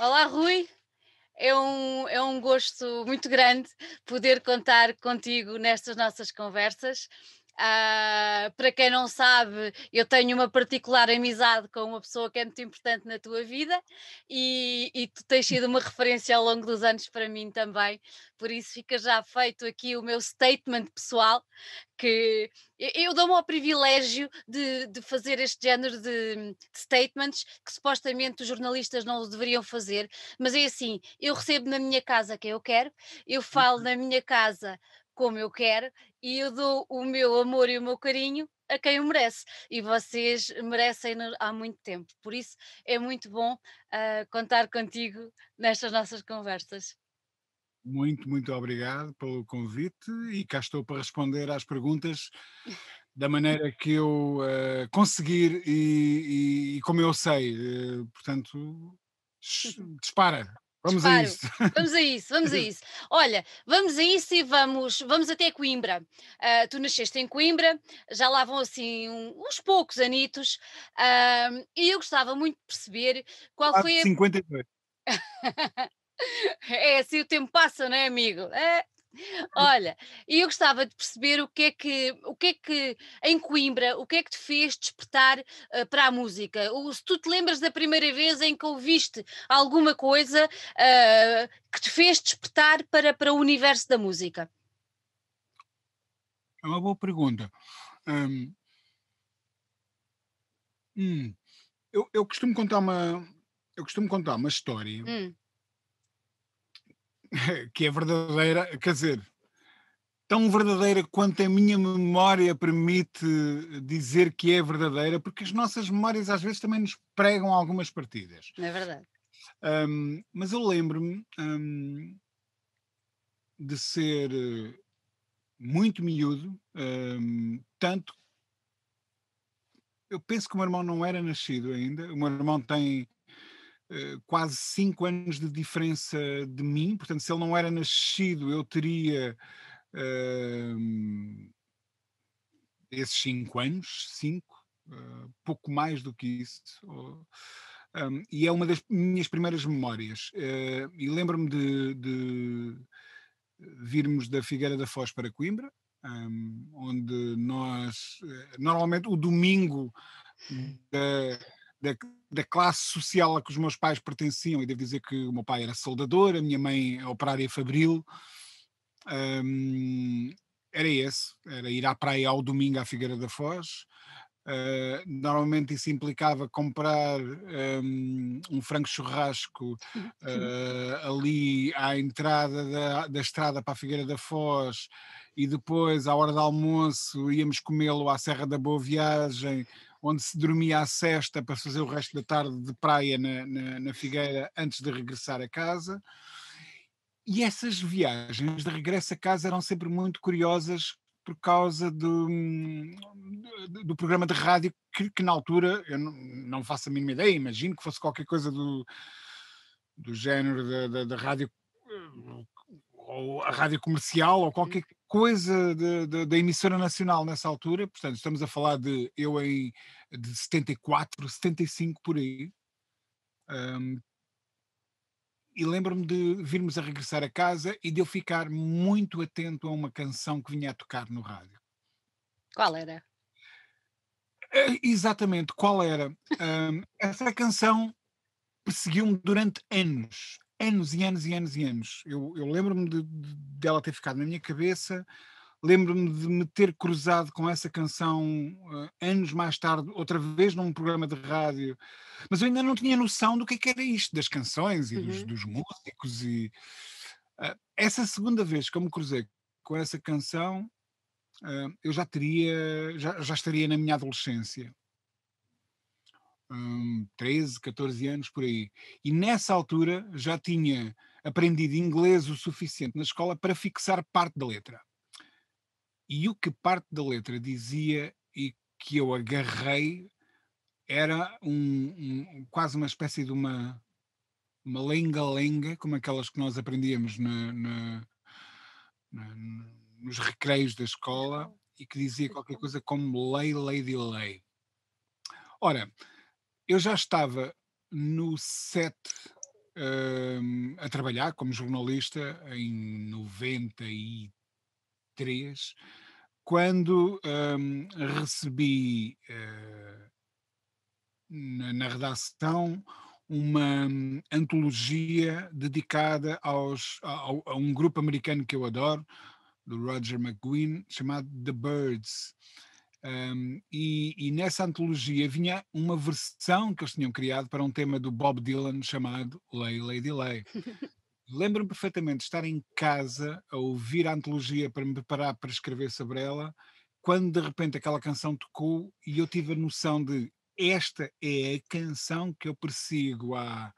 Olá, Rui. É um, é um gosto muito grande poder contar contigo nestas nossas conversas Uh, para quem não sabe, eu tenho uma particular amizade com uma pessoa que é muito importante na tua vida e, e, tu tens sido uma referência ao longo dos anos para mim também. Por isso fica já feito aqui o meu statement pessoal que eu dou-me ao privilégio de, de, fazer este género de, de, statements que supostamente os jornalistas não deveriam fazer, mas é assim, eu recebo na minha casa quem eu quero, eu falo uhum. na minha casa como eu quero e eu dou o meu amor e o meu carinho a quem o merece. E vocês merecem há muito tempo. Por isso é muito bom uh, contar contigo nestas nossas conversas. Muito, muito obrigado pelo convite e cá estou para responder às perguntas da maneira que eu uh, conseguir e, e, e, como eu sei. Uh, portanto, dispara. Vamos a isso. Vamos a isso, vamos a isso. Olha, vamos a isso e vamos, vamos até Coimbra. Uh, tu nasceste em Coimbra, já lá vão assim uns poucos anitos, uh, e eu gostava muito de perceber qual foi a. 52. é assim o tempo passa, não é, amigo? É. Olha, e eu gostava de perceber o que é que, o que é que em Coimbra, o que é que te fez despertar uh, para a música? se tu te lembras da primeira vez em que ouviste alguma coisa uh, que te fez despertar para, para o universo da música? É uma boa pergunta. hum, hum eu, eu costumo contar uma eu costumo contar uma história hum. que é verdadeira, quer dizer, tão verdadeira quanto a minha memória permite dizer que é verdadeira, porque as nossas memórias às vezes também nos pregam algumas partidas. É verdade. Um, mas eu lembro-me um, de ser eh, muito miúdo, um, tanto. Eu penso que o meu irmão não era nascido ainda, o meu irmão tem eh, quase cinco anos de diferença de mim, portanto, se ele não era nascido, eu teria uh, esses cinco anos, cinco, uh, pouco mais do que isso. um, ehm, e é uma das minhas primeiras memórias. Uh, e lembro-me de, de, virmos da Figueira da Foz para Coimbra, um, ehm, onde nós, normalmente, o domingo da da, da, classe social a que os meus pais pertenciam, e devo dizer que o meu pai era soldador, a minha mãe é operária fabril, um, era esse, era ir à praia ao domingo à Figueira da Foz, Uh, normalmente isso implicava comprar um, um frango churrasco uh, ali à entrada da, da, estrada para a Figueira da Foz e depois, à hora do almoço, íamos comê-lo à Serra da Boa Viagem onde se dormia à sexta para fazer o resto da tarde de praia na, na, na Figueira antes de regressar a casa. E essas viagens de regresso a casa eram sempre muito curiosas por causa do, do programa de rádio que, que na altura, eu não, não, faço a mínima ideia, imagino que fosse qualquer coisa do, do género da, da, da rádio eh, ou a rádio comercial ou uhum. qualquer coisa da emissora nacional nessa altura, portanto, estamos a falar de eu em de 74, 75 por aí. Um, e lembro-me de virmos a regressar a casa e de eu ficar muito atento a uma canção que vinha a tocar no rádio. Qual era? Eh, exatamente, qual era? Um, essa canção perseguiu-me durante anos anos e anos e anos e anos. Eu, eu lembro-me de, de, dela ter ficado na minha cabeça, lembro-me de me ter cruzado com essa canção uh, anos mais tarde, outra vez num programa de rádio, mas eu ainda não tinha noção do que, é que era isto, das canções e uhum. dos, dos, músicos. E, uh, essa segunda vez que eu me cruzei com essa canção, uh, eu já teria, já, já estaria na minha adolescência um, 13, 14 anos por aí. E nessa altura já tinha aprendido inglês o suficiente na escola para fixar parte da letra. E o que parte da letra dizia e que eu agarrei era um, um quase uma espécie de uma uma lenga-lenga, como aquelas que nós aprendíamos na, na, na, nos recreios da escola, uhum. e que dizia uhum. qualquer coisa como lei, lei de lei. Ora, eu já estava no set um, a trabalhar como jornalista em 93, quando um, recebi uh, na, na redação uma hum, antologia dedicada aos, a, um grupo americano que eu adoro, do Roger McGuinn, chamado The Birds. Um, e, e, nessa antologia vinha uma versão que eles tinham criado para um tema do Bob Dylan chamado Lay Lady Lay. Lembro-me perfeitamente de estar em casa a ouvir a antologia para me preparar para escrever sobre ela, quando de repente aquela canção tocou e eu tive a noção de esta é a canção que eu persigo há,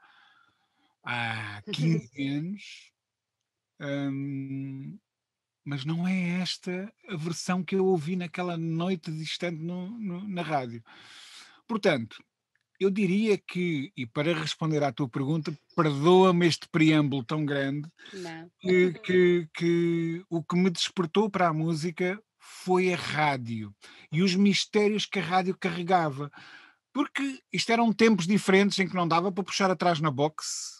há 15 anos. Um, mas não é esta a versão que eu ouvi naquela noite distante no, no, na rádio. Portanto, eu diria que, e para responder à tua pergunta, perdoa-me este preâmbulo tão grande, que, que, que, o que me despertou para a música foi a rádio e os mistérios que a rádio carregava. Porque isto eram tempos diferentes em que não dava para puxar atrás na box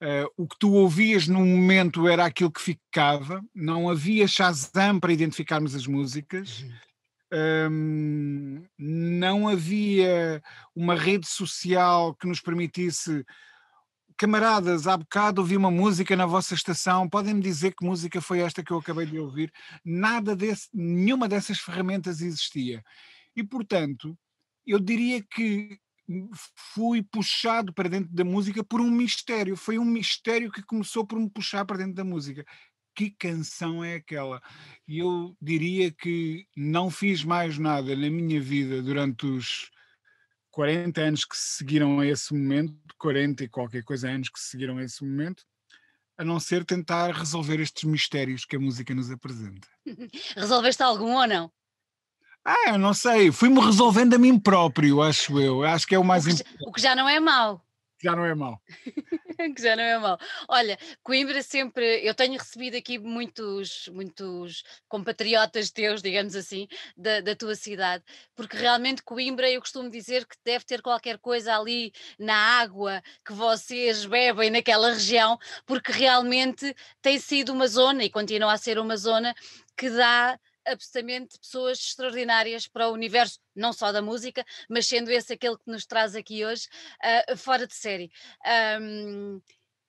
Uh, o que tu ouvias num momento era aquilo que ficava, não havia Shazam para identificarmos as músicas, uhum. um, não havia uma rede social que nos permitisse. Camaradas, há bocado ouvi uma música na vossa estação, podem-me dizer que música foi esta que eu acabei de ouvir? Nada desse, nenhuma dessas ferramentas existia. E, portanto, eu diria que fui puxado para dentro da música por um mistério. Foi um mistério que começou por me puxar para dentro da música. Que canção é aquela? E eu diria que não fiz mais nada na minha vida durante os 40 anos que seguiram a esse momento, 40 e qualquer coisa anos que seguiram a esse momento, a não ser tentar resolver estes mistérios que a música nos apresenta. Resolveste algum ou não? Ah, eu não sei. Fui-me resolvendo a mim próprio, acho eu. Acho que é o mais o que, importante. O que já não é mau. Já não é mau. que já não é mau. Olha, Coimbra sempre, eu tenho recebido aqui muitos, muitos compatriotas teus, digamos assim, da, da, tua cidade, porque realmente Coimbra, eu costumo dizer que deve ter qualquer coisa ali na água que vocês bebem naquela região, porque realmente tem sido uma zona e continua a ser uma zona que dá absolutamente pessoas extraordinárias para o universo, não só da música, mas sendo esse aquele que nos traz aqui hoje, uh, fora de série. Um,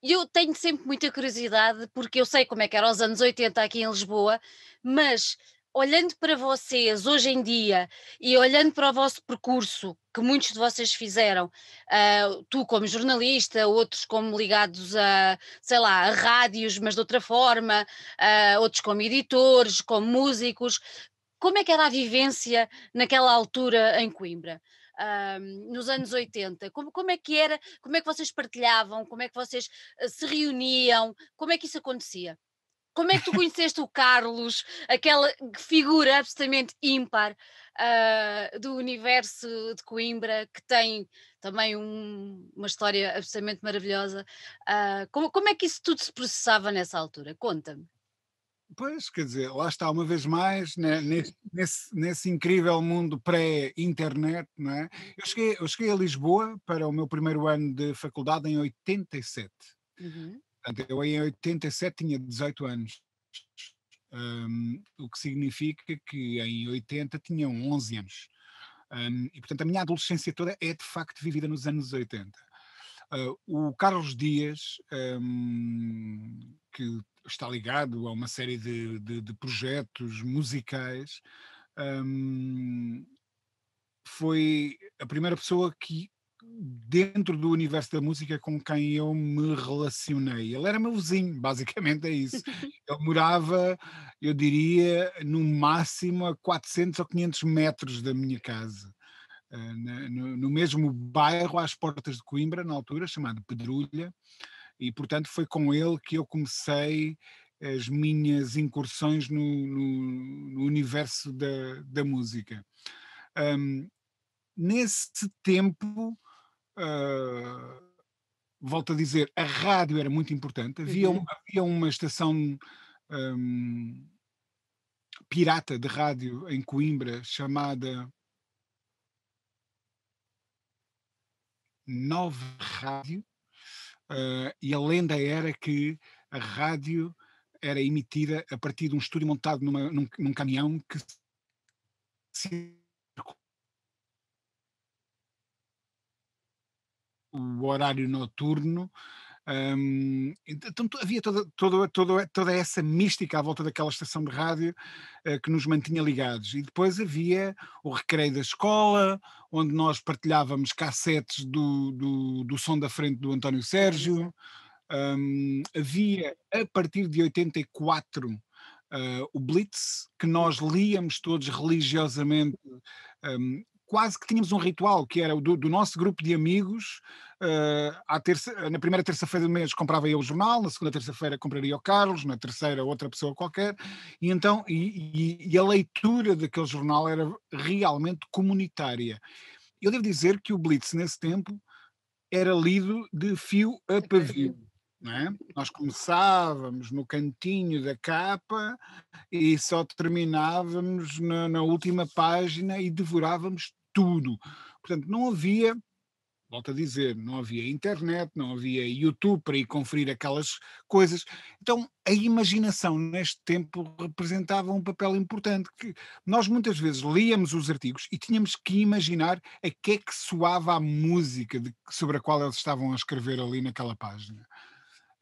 eu tenho sempre muita curiosidade, porque eu sei como é que era os anos 80 aqui em Lisboa, mas olhando para vocês hoje em dia e olhando para o vosso percurso que muitos de vocês fizeram, uh, tu como jornalista, outros como ligados a, sei lá, a rádios, mas de outra forma, uh, outros como editores, como músicos, como é que era a vivência naquela altura em Coimbra? Ah, nos anos 80? Como, como é que era? Como é que vocês partilhavam? Como é que vocês se reuniam? Como é que isso acontecia? Como é que tu conheceste o Carlos, aquela figura absolutamente ímpar uh, do universo de Coimbra, que tem também um, uma história absolutamente maravilhosa? Uh, como, como é que isso tudo se processava nessa altura? Conta-me. Pois, quer dizer, lá está, uma vez mais, né, nesse, nesse, nesse, incrível mundo pré-internet, não é? Eu cheguei, eu cheguei a Lisboa para o meu primeiro ano de faculdade em 87. Uhum. Portanto, eu em 87 tinha 18 anos, um, o que significa que em 80 tinha 11 anos. Um, e portanto a minha adolescência toda é de facto vivida nos anos 80. Uh, ah, o Carlos Dias, um, que está ligado a uma série de, de, de projetos musicais, foi a primeira pessoa que dentro do universo da música com quem eu me relacionei. Ele era meu vizinho, basicamente é isso. Ele morava, eu diria, no máximo a 400 ou 500 metros da minha casa. Ah, no, mesmo bairro, às portas de Coimbra, na altura, chamado Pedrulha, e portanto foi com ele que eu comecei as minhas incursões no, no, no universo da, da música. Um, nesse tempo, ah, volto a dizer, a rádio era muito importante. Havia, uhum. havia uma estação um, pirata de rádio em Coimbra chamada Nove Rádio. Uh, e a lenda era que a rádio era emitida a partir de um estúdio montado numa, num, num caminhão que se o horário noturno. Hum, então havia toda, toda, toda, toda essa mística à volta daquela estação de rádio uh, que nos mantinha ligados. E depois havia o recreio da escola, onde nós partilhávamos cassetes do, do, do som da frente do António Sérgio. Hum, havia, a partir de 84, uh, eh, o Blitz, que nós uhum. líamos todos religiosamente um, quase que tínhamos um ritual, que era o do, do, nosso grupo de amigos. Uh, terça, na primeira terça-feira do mês comprava eu o jornal, na segunda terça-feira compraria o Carlos, na terceira outra pessoa qualquer, e então e, e, e a leitura daquele jornal era realmente comunitária. Eu devo dizer que o Blitz, nesse tempo, era lido de fio a pavio. É? Nós começávamos no cantinho da capa e só terminávamos na, na última página e devorávamos tudo. Portanto, não havia volto a dizer, não havia internet, não havia YouTube para ir conferir aquelas coisas. Então, a imaginação neste tempo representava um papel importante, que nós muitas vezes líamos os artigos e tínhamos que imaginar a que é que soava a música de, sobre a qual eles estavam a escrever ali naquela página.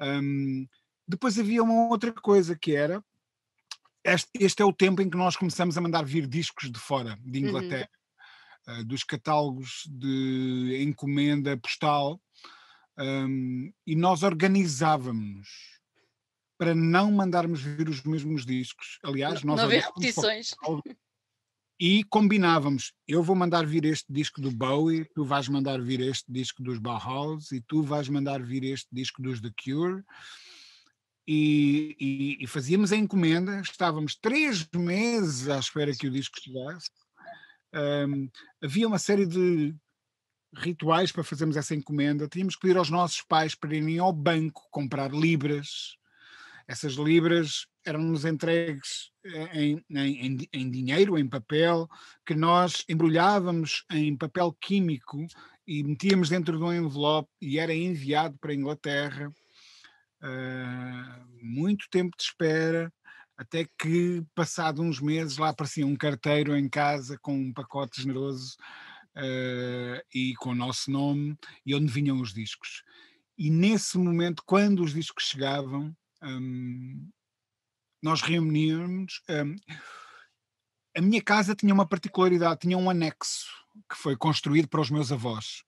Hum, depois havia uma outra coisa que era, este, este, é o tempo em que nós começamos a mandar vir discos de fora, de uhum. Inglaterra, eh, dos catálogos de encomenda postal um, e nós organizávamos para não mandarmos vir os mesmos discos. Aliás, não, nós não repetições. E combinávamos, eu vou mandar vir este disco do Bowie, tu vais mandar vir este disco dos Bauhaus e tu vais mandar vir este disco dos The Cure. E, e, e fazíamos a encomenda, estávamos três meses à espera que o disco chegasse um, havia uma série de rituais para fazermos essa encomenda. Tínhamos que pedir aos nossos pais para irem ao banco comprar libras. Essas libras eram-nos entregues eh, em, em, em, dinheiro, em papel, que nós embrulhávamos em papel químico e metíamos dentro de um envelope e era enviado para a Inglaterra. Uh, muito tempo de espera, até que, passado uns meses, lá aparecia um carteiro em casa com um pacote generoso uh, e com o nosso nome, e onde vinham os discos. E nesse momento, quando os discos chegavam, um, nós reuníamos. Um, a minha casa tinha uma particularidade, tinha um anexo que foi construído para os meus avós.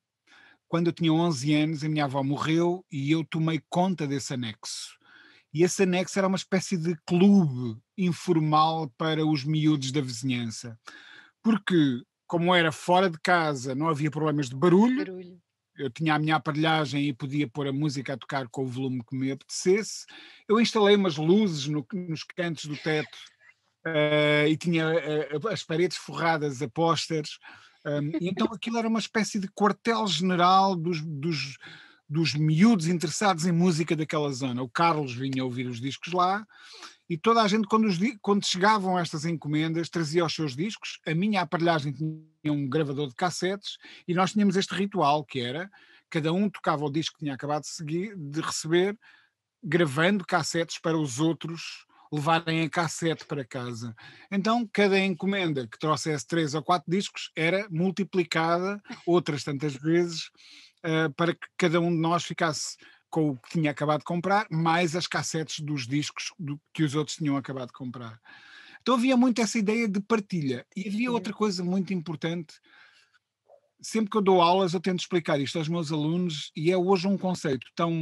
Quando eu tinha 11 anos, a minha avó morreu e eu tomei conta desse anexo e esse anexo era uma espécie de clube informal para os miúdos da vizinhança. Porque, como era fora de casa, não havia problemas de barulho. barulho. Eu tinha a minha aparelhagem e podia pôr a música a tocar com o volume que me apetecesse. Eu instalei umas luzes no, nos cantos do teto uh, e tinha uh, as paredes forradas a pósteres. Um, eh, então aquilo era uma espécie de quartel-general dos, dos dos miúdos interessados em música daquela zona. O Carlos vinha ouvir os discos lá e toda a gente, quando, os, quando chegavam estas encomendas, trazia os seus discos. A minha aparelhagem tinha um gravador de cassetes e nós tínhamos este ritual que era cada um tocava o disco que tinha acabado de, seguir, de receber, gravando cassetes para os outros levarem a cassete para casa. Então, cada encomenda que trouxesse três ou quatro discos era multiplicada outras tantas vezes uh, para que cada um de nós ficasse com o que tinha acabado de comprar, mais as cassetes dos discos do, que os outros tinham acabado de comprar. Então havia muito essa ideia de partilha. E havia outra coisa muito importante. Sempre que eu dou aulas, eu tento explicar isto aos meus alunos, e é hoje um conceito tão.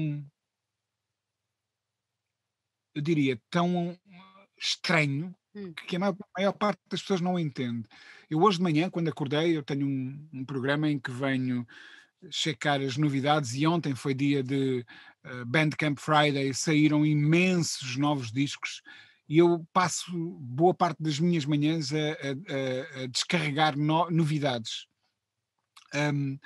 Eu diria, tão estranho, hum. que a maior, a maior parte das pessoas não entende. Eu hoje de manhã, quando acordei, eu tenho um, um programa em que venho checar as novidades e ontem foi dia de uh, Bandcamp Friday, saíram imensos novos discos e eu passo boa parte das minhas manhãs a, a, a descarregar no, novidades. Um,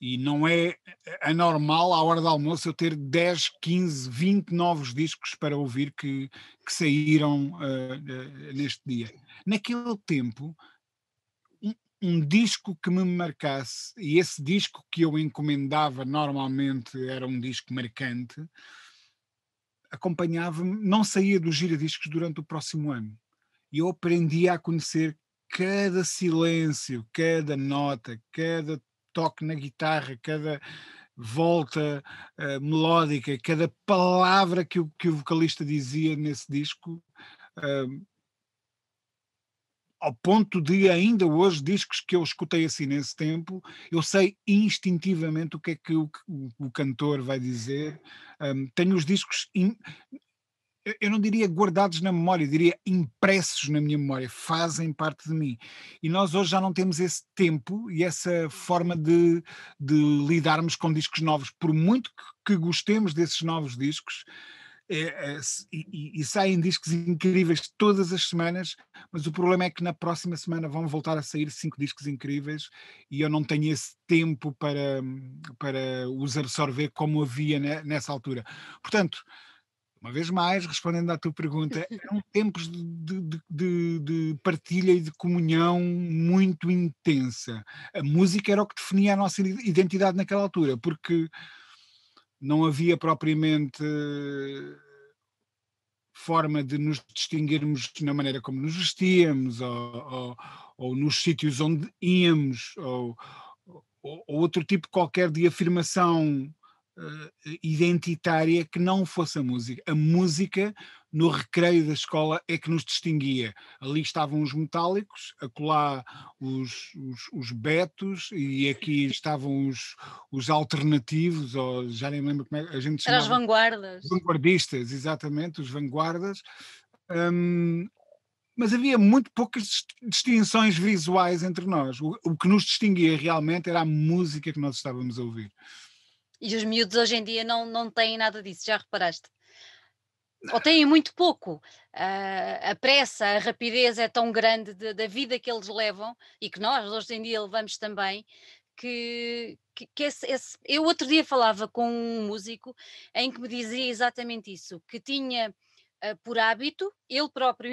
e não é anormal, à hora do almoço, eu ter 10, 15, 20 novos discos para ouvir que, que saíram uh, uh, neste dia. Naquele tempo, um disco que me marcasse, e esse disco que eu encomendava normalmente era um disco marcante, acompanhava-me, não saía dos giradiscos durante o próximo ano. E eu aprendia a conhecer cada silêncio, cada nota, cada toque na guitarra, cada volta uh, melódica, cada palavra que o, que o vocalista dizia nesse disco. Uh, ao ponto de ainda hoje discos que eu escutei assim nesse tempo, eu sei instintivamente o que é que o, o cantor vai dizer. Um, tenho os discos, in, eu não diria guardados na memória, eu diria impressos na minha memória, fazem parte de mim. E nós hoje já não temos esse tempo e essa forma de, de lidarmos com discos novos, por muito que, que gostemos desses novos discos é, é, e, e, saem discos incríveis todas as semanas, mas o problema é que na próxima semana vão voltar a sair cinco discos incríveis e eu não tenho esse tempo para, para os absorver como havia nessa altura. Portanto, uma vez mais, respondendo à tua pergunta, eram tempos de, de, de, de, partilha e de comunhão muito intensa. A música era o que definia a nossa identidade naquela altura, porque não havia propriamente eh, forma de nos distinguirmos na maneira como nos vestíamos ou, ou, ou nos sítios onde íamos ou, ou, outro tipo qualquer de afirmação uh, identitária que não fosse a música. A música no recreio da escola é que nos distinguia. Ali estavam os metálicos, acolá os, os, os betos e aqui estavam os, os alternativos, ou já nem lembro como é a gente chamava. Eram os vanguardas. Vanguardistas, exatamente, os vanguardas. Um, mas havia muito poucas distinções visuais entre nós. O, o que nos distinguia realmente era a música que nós estávamos a ouvir. E os miúdos hoje em dia não, não têm nada disso, já reparaste? Ou têm muito pouco. Uh, a pressa, a rapidez é tão grande de, da vida que eles levam e que nós hoje em dia levamos também, que, que, que esse, esse, eu outro dia falava com um músico em que me dizia exatamente isso, que tinha uh, por hábito, ele próprio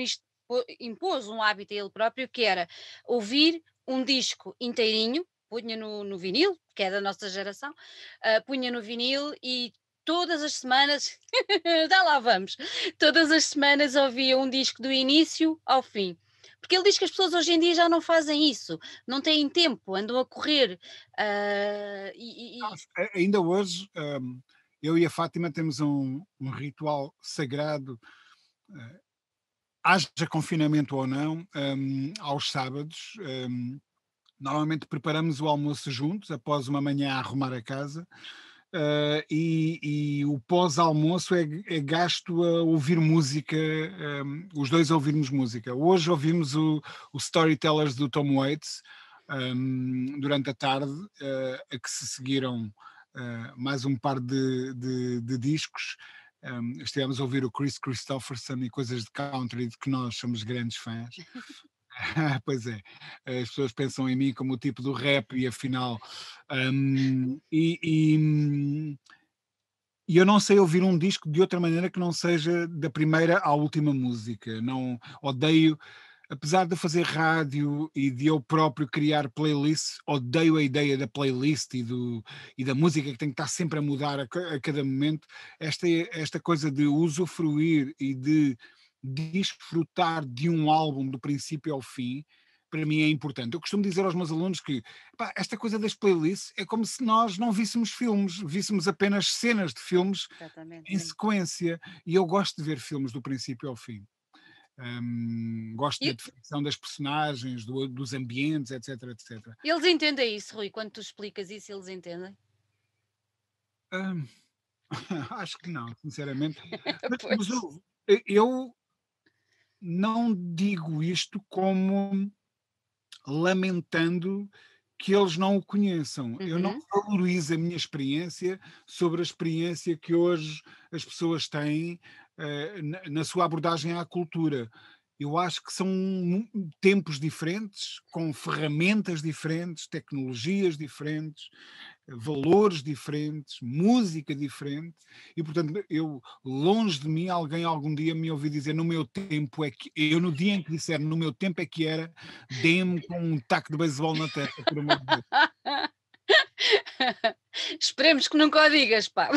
impôs um hábito a ele próprio, que era ouvir um disco inteirinho, punha no, no vinil, que é da nossa geração, uh, punha no vinil e todas as semanas, já lá vamos, todas as semanas ouvia um disco do início ao fim. Porque ele diz que as pessoas hoje em dia já não fazem isso, não têm tempo, andam a correr. Uh, e, e... Eh, ainda hoje, um, eu e a Fátima temos um, um ritual sagrado, uh, haja confinamento ou não, um, aos sábados. Um, Normalmente preparamos o almoço juntos, após uma manhã a arrumar a casa, uh, e, e, o pós-almoço é, é, gasto a ouvir música, um, ehm, os dois ouvirmos música. Hoje ouvimos o, o Storytellers do Tom Waits um, ehm, durante a tarde, uh, a que se seguiram uh, mais um par de, de, de discos. Um, ehm, estivemos a ouvir o Chris Christopherson e coisas de country de que nós somos grandes fãs. pois é, as pessoas pensam em mim como o tipo do rap e afinal. Um, e, e, hum, e, eu não sei ouvir um disco de outra maneira que não seja da primeira à última música. Não odeio, apesar de fazer rádio e de eu próprio criar playlists, odeio a ideia da playlist e, do, e da música que tem que estar sempre a mudar a, a cada momento. Esta, esta coisa de usufruir e de desfrutar de um álbum do princípio ao fim, para mim é importante. Eu costumo dizer aos meus alunos que pá, esta coisa das playlists é como se nós não víssemos filmes, víssemos apenas cenas de filmes Exatamente, em sim. sequência. E eu gosto de ver filmes do princípio ao fim. Um, gosto e... da definição das personagens, do, dos ambientes, etc, etc. Eles entendem isso, Rui? Quando tu explicas isso, eles entendem? Um, acho que não, sinceramente. Mas, mas eu, eu não digo isto como lamentando que eles não o conheçam. Uhum. Eu não uhum. valorizo a minha experiência sobre a experiência que hoje as pessoas têm uh, na, na, sua abordagem à cultura. Eu acho que são tempos diferentes, com ferramentas diferentes, tecnologias diferentes, valores diferentes, música diferente, e portanto, eu, longe de mim, alguém algum dia me ouvi dizer no meu tempo é que. Eu, no dia em que disseram no meu tempo é que era, dei-me com um taco de beisebol na testa, por amor de Deus. Esperemos que nunca o digas, pá.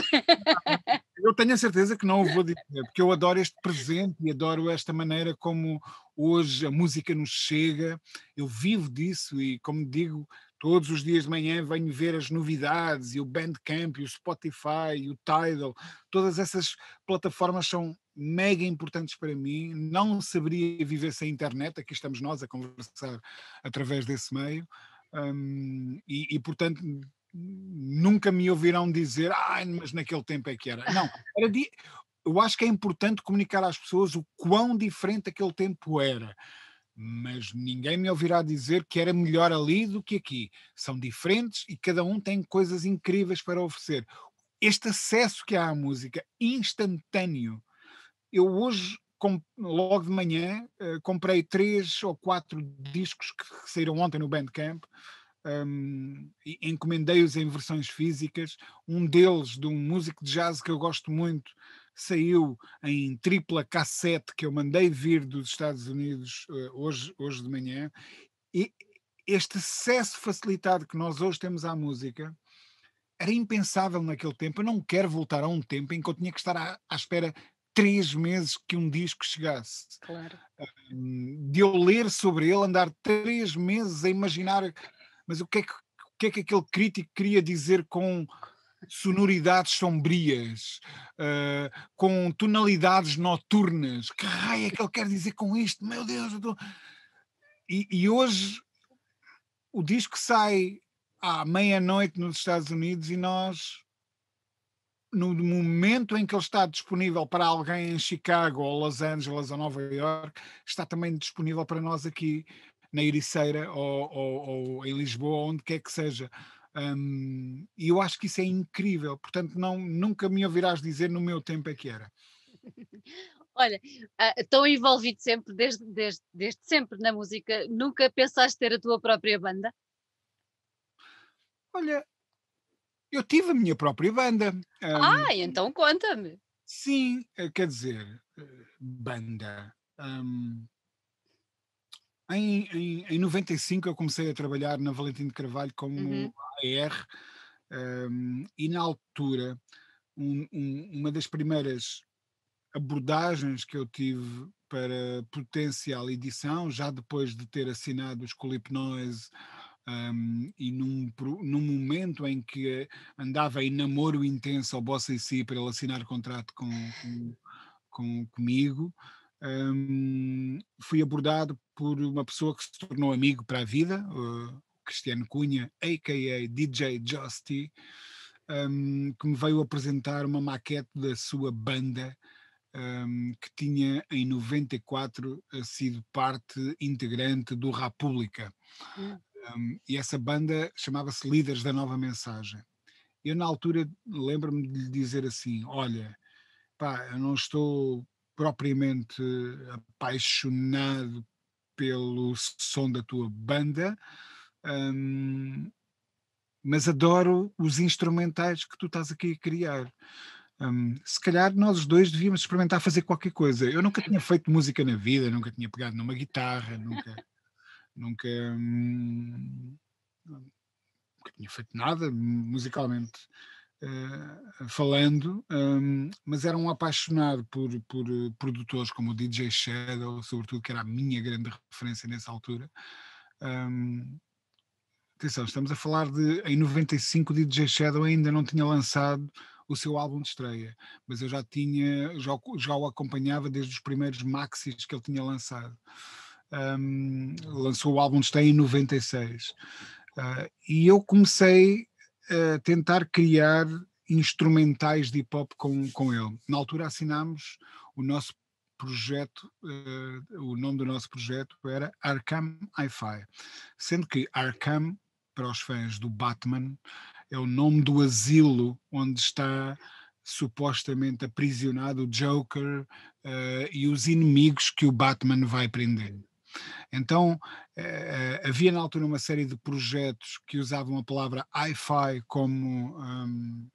Eu tenho a certeza que não o vou dizer, porque eu adoro este presente e adoro esta maneira como hoje a música nos chega. Eu vivo disso e, como digo, Todos os dias de manhã venho ver as novidades e o Bandcamp, e o Spotify, e o Tidal. Todas essas plataformas são mega importantes para mim. Não saberia viver sem internet. Aqui estamos nós a conversar através desse meio. Um, e, e, portanto, nunca me ouvirão dizer, ah, mas naquele tempo é que era. Não, era de... eu acho que é importante comunicar às pessoas o quão diferente aquele tempo era mas ninguém me ouvirá dizer que era melhor ali do que aqui. São diferentes e cada um tem coisas incríveis para oferecer. Este acesso que há à música instantâneo. Eu hoje, logo de manhã, eh, comprei três ou quatro discos que saíram ontem no Bandcamp. Um, encomendei-os em versões físicas. Um deles, de um músico de jazz que eu gosto muito, saiu em tripla cassete que eu mandei vir dos Estados Unidos uh, hoje, hoje de manhã. E este acesso facilitado que nós hoje temos à música era impensável naquele tempo. Eu não quero voltar a um tempo em que eu tinha que estar à, à espera três meses que um disco chegasse. Claro. De eu ler sobre ele, andar três meses a imaginar, mas o que é que, o que, é que aquele crítico queria dizer com sonoridades sombrias, uh, eh, com tonalidades noturnas. Que raio é que ele quer dizer com isto? Meu Deus! Tô... E, e, hoje o disco sai à meia-noite nos Estados Unidos e nós, no momento em que ele está disponível para alguém em Chicago ou Los Angeles ou Nova York, está também disponível para nós aqui na Ericeira ou, ou, ou em Lisboa, onde quer que seja um, e eu acho que isso é incrível, portanto, não, nunca me ouvirás dizer no meu tempo é que era. Olha, estou ah, envolvido sempre, desde, desde, desde sempre na música. Nunca pensaste ter a tua própria banda? Olha, eu tive a minha própria banda. ah, então conta-me. Sim, eh, quer dizer, eh, banda. Um, em, em, em 95 eu comecei a trabalhar na Valentim de Carvalho como uhum um, e na altura, um, um, uma das primeiras abordagens que eu tive para potencial edição, já depois de ter assinado os Colipnoise um, e num, num, momento em que andava em namoro intenso ao Bossa e Si para ele assinar contrato com, com, com comigo, um, fui abordado por uma pessoa que se tornou amigo para a vida, Cristiano Cunha, a.k.a. DJ Justy, um, que me veio apresentar uma maquete da sua banda, um, que tinha em 94 sido parte integrante do República. Uhum. Um, e essa banda chamava-se Líderes da Nova Mensagem. Eu, na altura, lembro-me de lhe dizer assim: Olha, pá, eu não estou propriamente apaixonado pelo som da tua banda, um, mas adoro os instrumentais que tu estás aqui a criar. Um, se calhar nós os dois devíamos experimentar fazer qualquer coisa. Eu nunca tinha feito música na vida, nunca tinha pegado numa guitarra, nunca, nunca, hum, nunca tinha feito nada musicalmente uh, falando, um, mas era um apaixonado por, por eh, produtores como o DJ Shadow, sobretudo, que era a minha grande referência nessa altura. Um, atenção, estamos a falar de em 95 DJ Shadow ainda não tinha lançado o seu álbum de estreia, mas eu já tinha, já, já o acompanhava desde os primeiros maxis que ele tinha lançado. Um, lançou o álbum de estreia em 96. Uh, ah, e eu comecei a tentar criar instrumentais de hip hop com, com ele. Na altura assinámos o nosso projeto, uh, o nome do nosso projeto era Arkham Hi-Fi, sendo que Arkham para os fãs do Batman, é o nome do asilo onde está supostamente aprisionado o Joker uh, e os inimigos que o Batman vai prender. Então, uh, havia na altura uma série de projetos que usavam a palavra hi-fi como hum,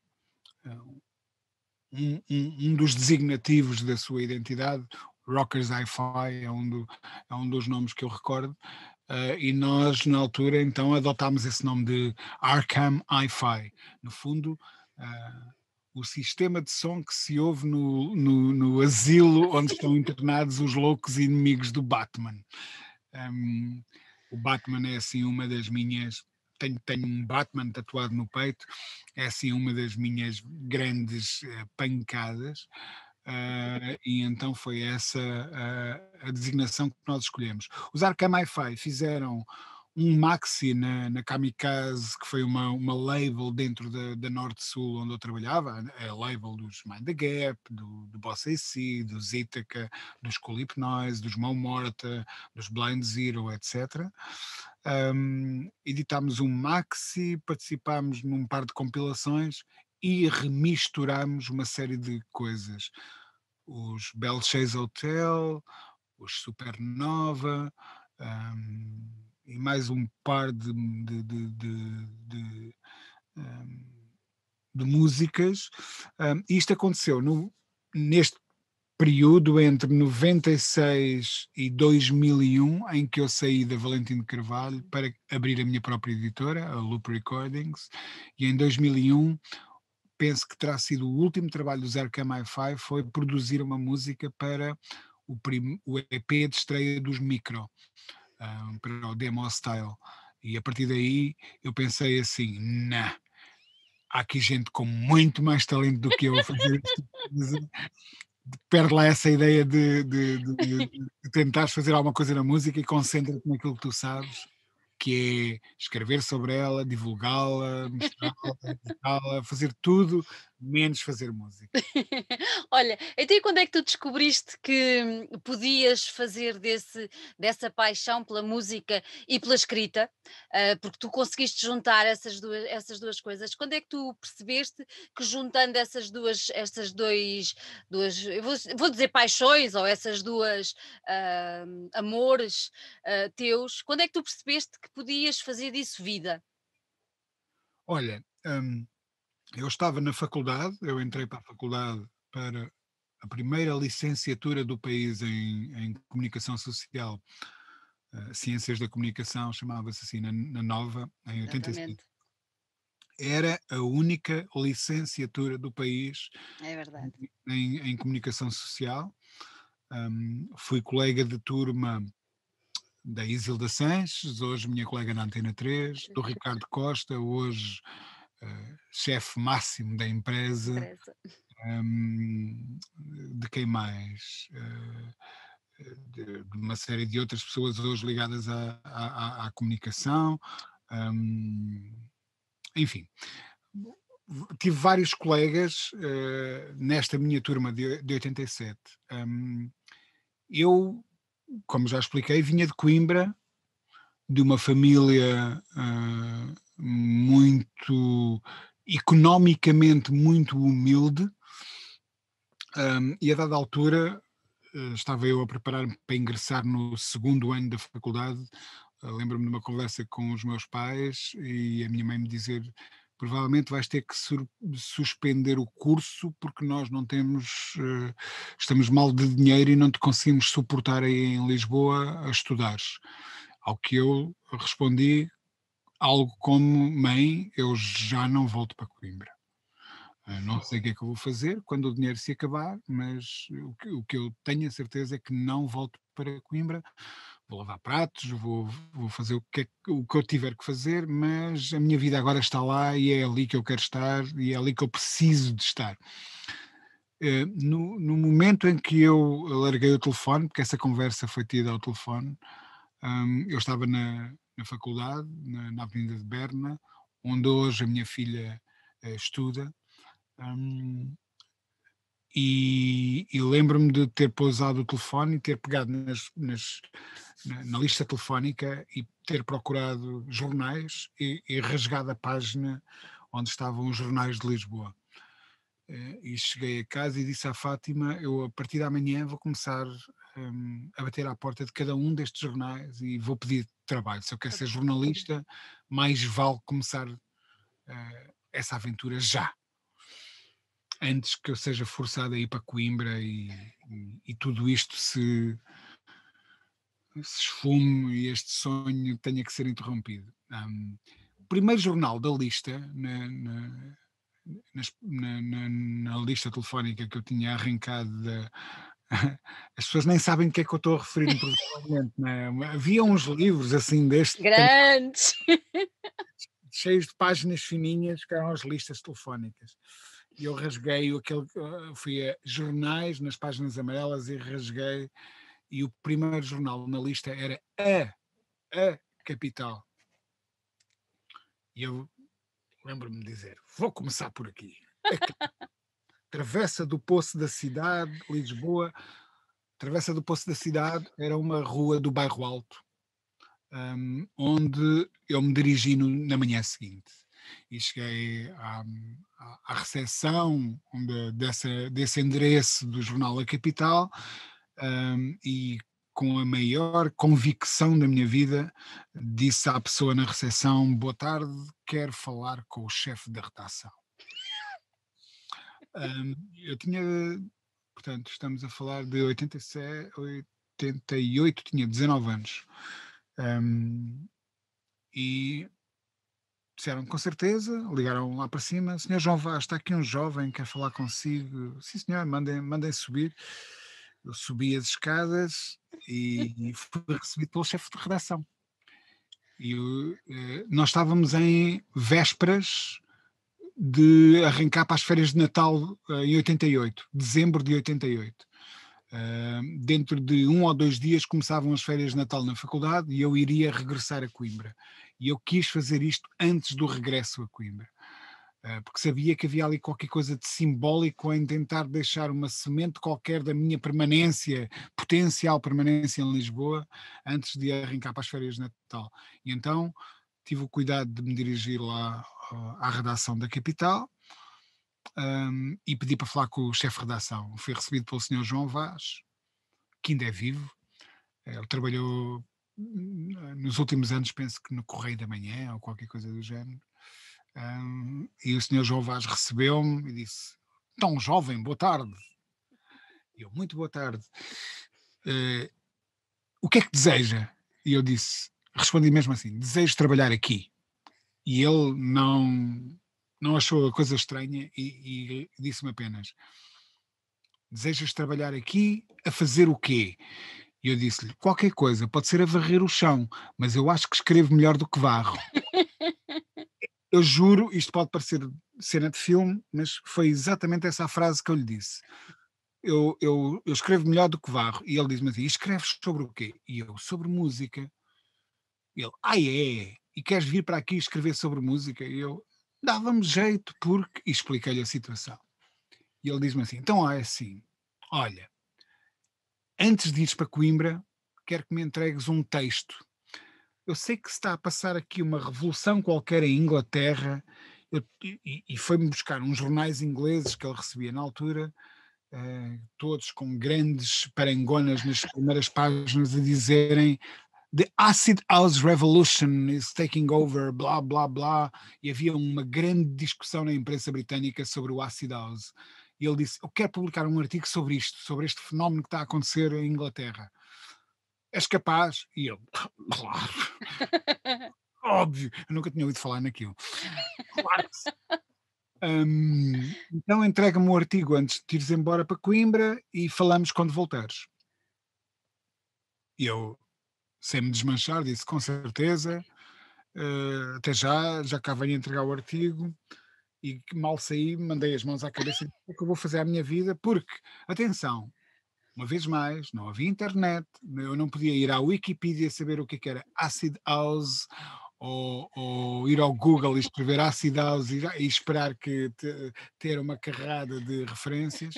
um, um, um dos designativos da sua identidade. Rockers Hi-Fi é, um é um dos nomes que eu recordo, Uh, e nós, na altura, então, adotámos esse nome de Arkham Hi-Fi. No fundo, uh, o sistema de som que se ouve no, no, no, asilo onde estão internados os loucos inimigos do Batman. Um, ehm, o Batman é, assim, uma das minhas. Tenho, tenho um Batman tatuado no peito, é, assim, uma das minhas grandes uh, pancadas. Uh, e então foi essa uh, a designação que nós escolhemos. Os Hi-Fi fizeram um maxi na, na Kamikaze, que foi uma, uma label dentro da, da Norte-Sul onde eu trabalhava, a label dos Mind the Gap, do, do Boss AC, dos Ithaca, dos Colip Noise, dos Mão Morta, dos Blind Zero, etc. Um, editámos um maxi, participámos num par de compilações e remisturámos uma série de coisas. Os Belchase Hotel, os Supernova, um, e mais um par de, de, de, de, de hum, músicas. Um, isto aconteceu no, neste período entre 96 e 2001, em que eu saí da Valentim de Carvalho uhum. para abrir a minha própria editora, a Loop Recordings, e em 2001 penso que terá sido o último trabalho do Zero KMI5 foi produzir uma música para o, prim, o EP de estreia dos Micro, um, ah, para o Demo Style. E a partir daí eu pensei assim, nah, há aqui gente com muito mais talento do que eu a fazer eh, Perde lá essa ideia de, de, de, de tentares fazer alguma coisa na música e concentra-te naquilo que tu sabes que é escrever sobre ela, divulgá-la, mostrá-la, fazer tudo menos fazer música. Olha, então quando é que tu descobriste que hum, podias fazer desse, dessa paixão pela música e pela escrita? Uh, porque tu conseguiste juntar essas duas, essas duas coisas. Quando é que tu percebeste que juntando essas duas, essas dois, duas vou, vou, dizer paixões ou essas duas uh, amores uh, teus, quando é que tu percebeste que podias fazer disso vida? Olha, hum, eu estava na faculdade, eu entrei para a faculdade para a primeira licenciatura do país em, em comunicação social, uh, ciências da comunicação, chamava-se assim, na, na, Nova, em 85. Era a única licenciatura do país é em, em, comunicação social. Um, fui colega de turma da Isilda Sanches, hoje minha colega na Antena 3, do Ricardo Costa, hoje eh, chefe máximo da empresa, empresa. Um, ehm, de quem mais? Uh, de, de, uma série de outras pessoas hoje ligadas à, à, à comunicação, um, ehm, enfim. Tive vários colegas uh, nesta minha turma de, de 87. Um, ehm, eu, como já expliquei, vinha de Coimbra, de uma família muito economicamente muito humilde, um, e a dada altura eh, estava eu a preparar-me para ingressar no segundo ano da faculdade. Eh, lembro-me de uma conversa com os meus pais e a minha mãe me dizer: provavelmente vais ter que suspender o curso porque nós não temos, eh, estamos mal de dinheiro e não te conseguimos suportar aí em Lisboa a estudares. Ao que eu respondi: algo como mãe, eu já não volto para Coimbra. Ah, não sei o que é que eu vou fazer quando o dinheiro se acabar, mas o que, o que eu tenho a certeza é que não volto para Coimbra. Vou lavar pratos, vou, vou fazer o que, é o que eu tiver que fazer, mas a minha vida agora está lá e é ali que eu quero estar e é ali que eu preciso de estar. Ah, no, no momento em que eu larguei o telefone, porque essa conversa foi tida ao telefone, ah, eu estava na, na faculdade, na, na Avenida de Berna, onde hoje a minha filha uh, estuda. Um, e, e lembro-me de ter pousado o telefone e ter pegado nas, nas, na, na, lista telefónica e ter procurado jornais e, e rasgado a página onde estavam os jornais de Lisboa. Eh, e cheguei a casa e disse à Fátima: Eu, a partir da manhã, vou começar um, a bater à porta de cada um destes jornais e vou pedir trabalho. Se eu quero ser jornalista, mais vale começar uh, essa aventura já. Antes que eu seja forçado a ir para Coimbra e, e, e tudo isto se, se esfume e este sonho tenha que ser interrompido. Um, o primeiro jornal da lista, na, na, na, na lista telefónica que eu tinha arrancado da, as pessoas nem sabem do que é que eu estou a referir-me provavelmente. Né? Havia uns livros assim deste. Tipo, Grandes! Tempo, cheios de páginas fininhas, que eram as listas telefónicas. E eu rasguei aquele. Ah, fui a jornais nas páginas amarelas e rasguei. E o primeiro jornal na lista era A, A Capital. E eu lembro-me de dizer: vou começar por aqui. Travessa do Poço da Cidade, Lisboa. Travessa do Poço da Cidade era uma rua do bairro Alto, um, onde eu me dirigi no, na manhã seguinte. E cheguei à, à, recepção dessa, desse endereço do jornal A Capital um, e com a maior convicção da minha vida, disse à pessoa na recepção: Boa tarde, quero falar com o chefe da redação. Um, eu tinha, portanto, estamos a falar de 87, 88, tinha 19 anos. Um, e disseram com certeza, ligaram lá para cima, senhor João Vaz, está aqui um jovem, quer falar consigo. Sim, senhor, mandem, mandem subir. Eu subi as escadas e, e fui recebido pelo chefe de redação. E eh, nós estávamos em vésperas de arrancar para as férias de Natal eh, em 88, dezembro de 88. Uh, eh, dentro de um ou dois dias começavam as férias de Natal na faculdade e eu iria regressar a Coimbra. E eu quis fazer isto antes do regresso a Coimbra, uh, porque sabia que havia ali qualquer coisa de simbólico em tentar deixar uma semente qualquer da minha permanência, potencial permanência em Lisboa, antes de arrancar para as férias de Natal. E então tive o cuidado de me dirigir lá ah, à redação da Capital um, e pedi para falar com o chefe de redação. Fui recebido pelo senhor João Vaz, que ainda é vivo. Eh, ele trabalhou hum, nos últimos anos, penso que no Correio da Manhã ou qualquer coisa do género. Um, e o senhor João Vaz recebeu-me e disse: Tão jovem, boa tarde. E eu, muito boa tarde. Uh, o que é que deseja? E eu disse: respondi mesmo assim: desejo trabalhar aqui. E ele não, não achou a coisa estranha e, e disse-me apenas: desejas trabalhar aqui a fazer o quê? E eu disse-lhe: qualquer coisa, pode ser a varrer o chão, mas eu acho que escrevo melhor do que varro. eu juro, isto pode parecer cena de filme, mas foi exatamente essa a frase que eu lhe disse. Eu, eu, eu escrevo melhor do que varro. E ele diz-me assim: escreves sobre o quê? E eu: sobre música. Ele, ah é? E queres vir para aqui escrever sobre música? E eu, dava-me jeito porque... E expliquei-lhe a situação. E ele diz-me assim, então é assim, olha, antes de ires para Coimbra, quero que me entregues um texto. Eu sei que está a passar aqui uma revolução qualquer em Inglaterra, eu, e, e foi-me buscar uns jornais ingleses que ele recebia na altura, uh, todos com grandes parangonas nas primeiras páginas a dizerem The Acid House Revolution is taking over, blá, blá, blá. E havia uma grande discussão na imprensa britânica sobre o Acid House. E ele disse: Eu quero publicar um artigo sobre isto, sobre este fenómeno que está a acontecer em Inglaterra. És capaz? E eu: Claro. Óbvio. Eu nunca tinha ouvido falar naquilo. Claro. Hum, então entrega-me o um artigo antes de ires embora para Coimbra e falamos quando voltares. E eu, sem me desmanchar, disse com certeza, uh, até já, já cá venho entregar o artigo. E mal saí, mandei as mãos à cabeça e disse, o é que eu vou fazer à minha vida, porque, atenção, uma vez mais, não havia internet, eu não podia ir à Wikipedia saber o que, é era Acid House ou, ou, ir ao Google e escrever Acid House e, e esperar que te, ter uma carrada de referências.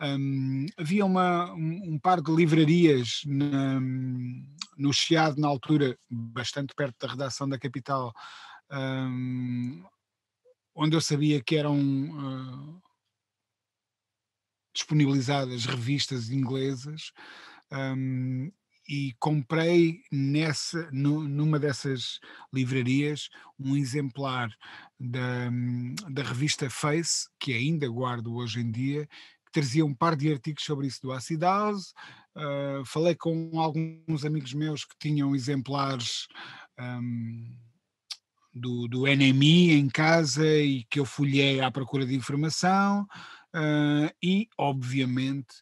Um, havia uma, um, um, par de livrarias na, no Chiado, na altura, bastante perto da redação da capital, um, onde eu sabia que eram uh, disponibilizadas revistas inglesas. e comprei nessa, numa dessas livrarias um exemplar da, da revista Face, que ainda guardo hoje em dia, trazia um par de artigos sobre isso do acidase. Uh, falei com alguns amigos meus que tinham exemplares um, do, do NMI em casa e que eu folhei à procura de informação. Uh, e, obviamente,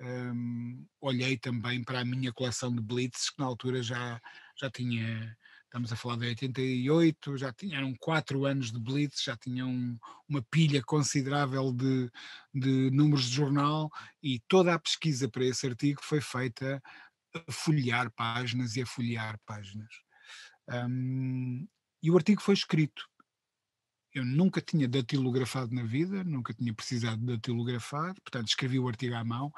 um, olhei também para a minha coleção de blitzes, que na altura já, já tinha estamos a falar de 88, já tinham quatro anos de Blitz, já tinham uma pilha considerável de, de números de jornal e toda a pesquisa para esse artigo foi feita a folhear páginas e a folhear páginas. Um, e o artigo foi escrito. Eu nunca tinha datilografado na vida, nunca tinha precisado de datilografar, portanto escrevi o artigo à mão.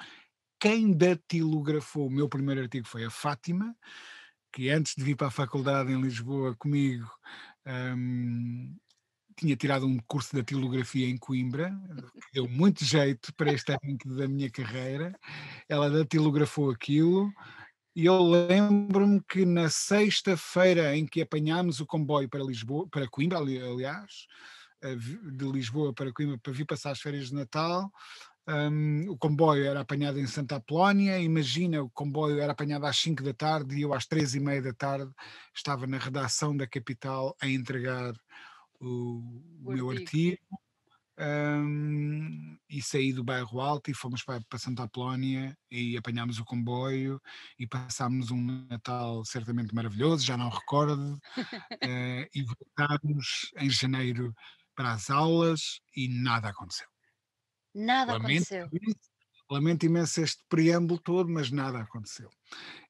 Quem datilografou o meu primeiro artigo foi a Fátima, que antes de vir para a faculdade em Lisboa comigo um, tinha tirado um curso de datilografia em Coimbra, que deu muito jeito para este ano da minha carreira. Ela datilografou aquilo. E eu lembro-me que na sexta-feira em que apanhámos o comboio para Lisboa, para Coimbra, aliás, eh, de Lisboa para Coimbra para vir passar as férias de Natal, um, o comboio era apanhado em Santa Apolónia, imagina, o comboio era apanhado às 5 da tarde e eu às 3 e meia da tarde estava na redação da Capital a entregar o, o, meu artigo. Um, e saí do bairro Alto e fomos para, para Santa Apolónia e apanhámos o comboio e passámos um Natal certamente maravilhoso, já não recordo, uh, e voltámos em janeiro para as aulas e nada aconteceu. Nada lamento, aconteceu. Lamento imenso este preâmbulo todo, mas nada aconteceu.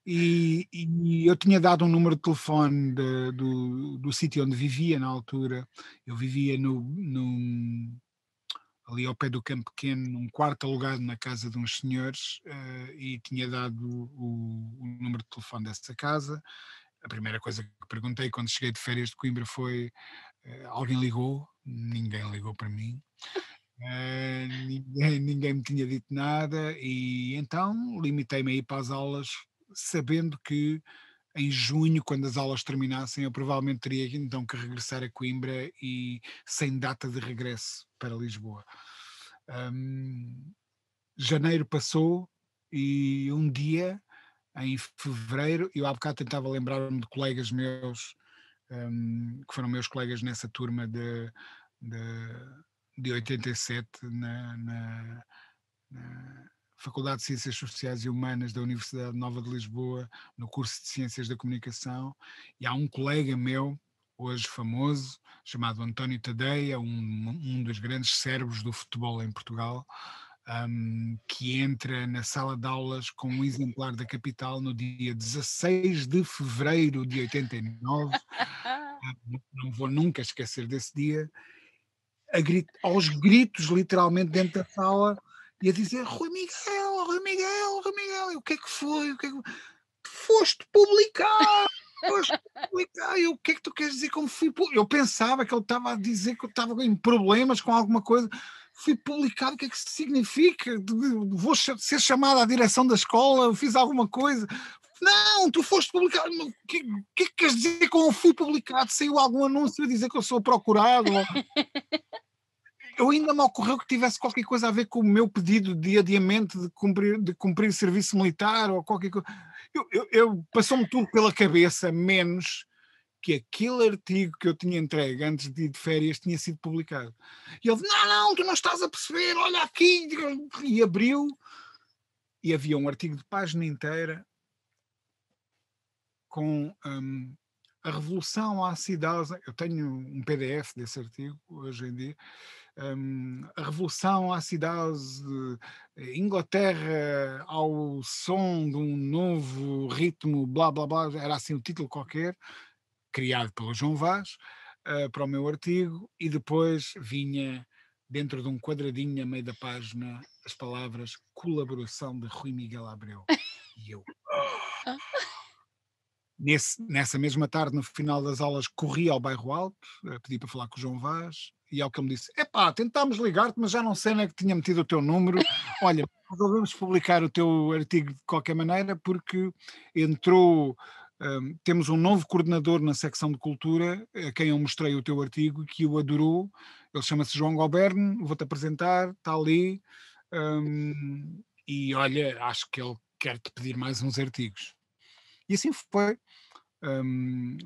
E, e eu tinha dado um número de telefone de, do, do sítio onde vivia na altura. Eu vivia no, ali ao pé do campo pequeno, num quarto alugado na casa de uns senhores, uh, e tinha dado o, o número de telefone dessa casa a primeira coisa que perguntei quando cheguei de férias de Coimbra foi: eh, alguém ligou? Ninguém ligou para mim. Eh, ninguém, ninguém, me tinha dito nada e então limitei-me a ir para as aulas sabendo que em junho, quando as aulas terminassem, eu provavelmente teria então que regressar a Coimbra e sem data de regresso para Lisboa. Um, janeiro passou e um dia, em fevereiro, eu há bocado tentava lembrar-me de colegas meus, um, que foram meus colegas nessa turma de, de de 87 na, na, na Faculdade de Ciências Sociais e Humanas da Universidade Nova de Lisboa, no curso de Ciências da Comunicação, e há um colega meu, hoje famoso, chamado António Tadeia, um, um dos grandes cérebros do futebol em Portugal, um, que entra na sala de aulas com um exemplar da Capital no dia 16 de fevereiro de 89. não, ah, não vou nunca esquecer desse dia grit, aos gritos, literalmente, dentro da sala, e a dizer: Rui Miguel, Rui Miguel, Rui Miguel, e o que é que foi? O que é que... Foste publicar! Foste publicar! E o que é que tu queres dizer como fui publicar? Eu pensava que ele estava a dizer que eu estava em problemas com alguma coisa. Fui publicado, o que é que significa? Vou ser chamado à direção da escola, fiz alguma coisa. Não, tu foste publicado. O que, é que, queres dizer como fui publicado? Saiu algum anúncio a dizer que eu sou procurado? eu ainda me ocorreu que tivesse qualquer coisa a ver com o meu pedido de adiamento de cumprir, de cumprir serviço militar ou qualquer coisa. Eu, eu, eu Passou-me tudo pela cabeça, menos que aquele artigo que eu tinha entregue antes de ir de férias tinha sido publicado. E ele disse: Não, não, tu não estás a perceber, olha aqui. E abriu, e havia um artigo de página inteira com um, a revolução à cidade. Eu tenho um PDF desse artigo hoje em dia um, a revolução à cidade de Inglaterra ao som de um novo ritmo, blá blá blá, era assim o um título qualquer, criado pelo João Vaz, uh, para o meu artigo, e depois vinha dentro de um quadradinho a meio da página as palavras colaboração de Rui Miguel Abreu. E eu. Ah. Nesse, nessa mesma tarde, no final das aulas, corri ao bairro Alto, eh, pedi para falar com o João Vaz, e ao é que ele me disse: Epá, tentámos ligar-te, mas já não sei onde é que tinha metido o teu número. Olha, resolvemos publicar o teu artigo de qualquer maneira, porque entrou. Um, temos um novo coordenador na secção de cultura, a quem eu mostrei o teu artigo, que o adorou. Ele chama-se João Goberno, vou-te apresentar, está ali. Um, e olha, acho que ele quer-te pedir mais uns artigos. E assim foi. Um,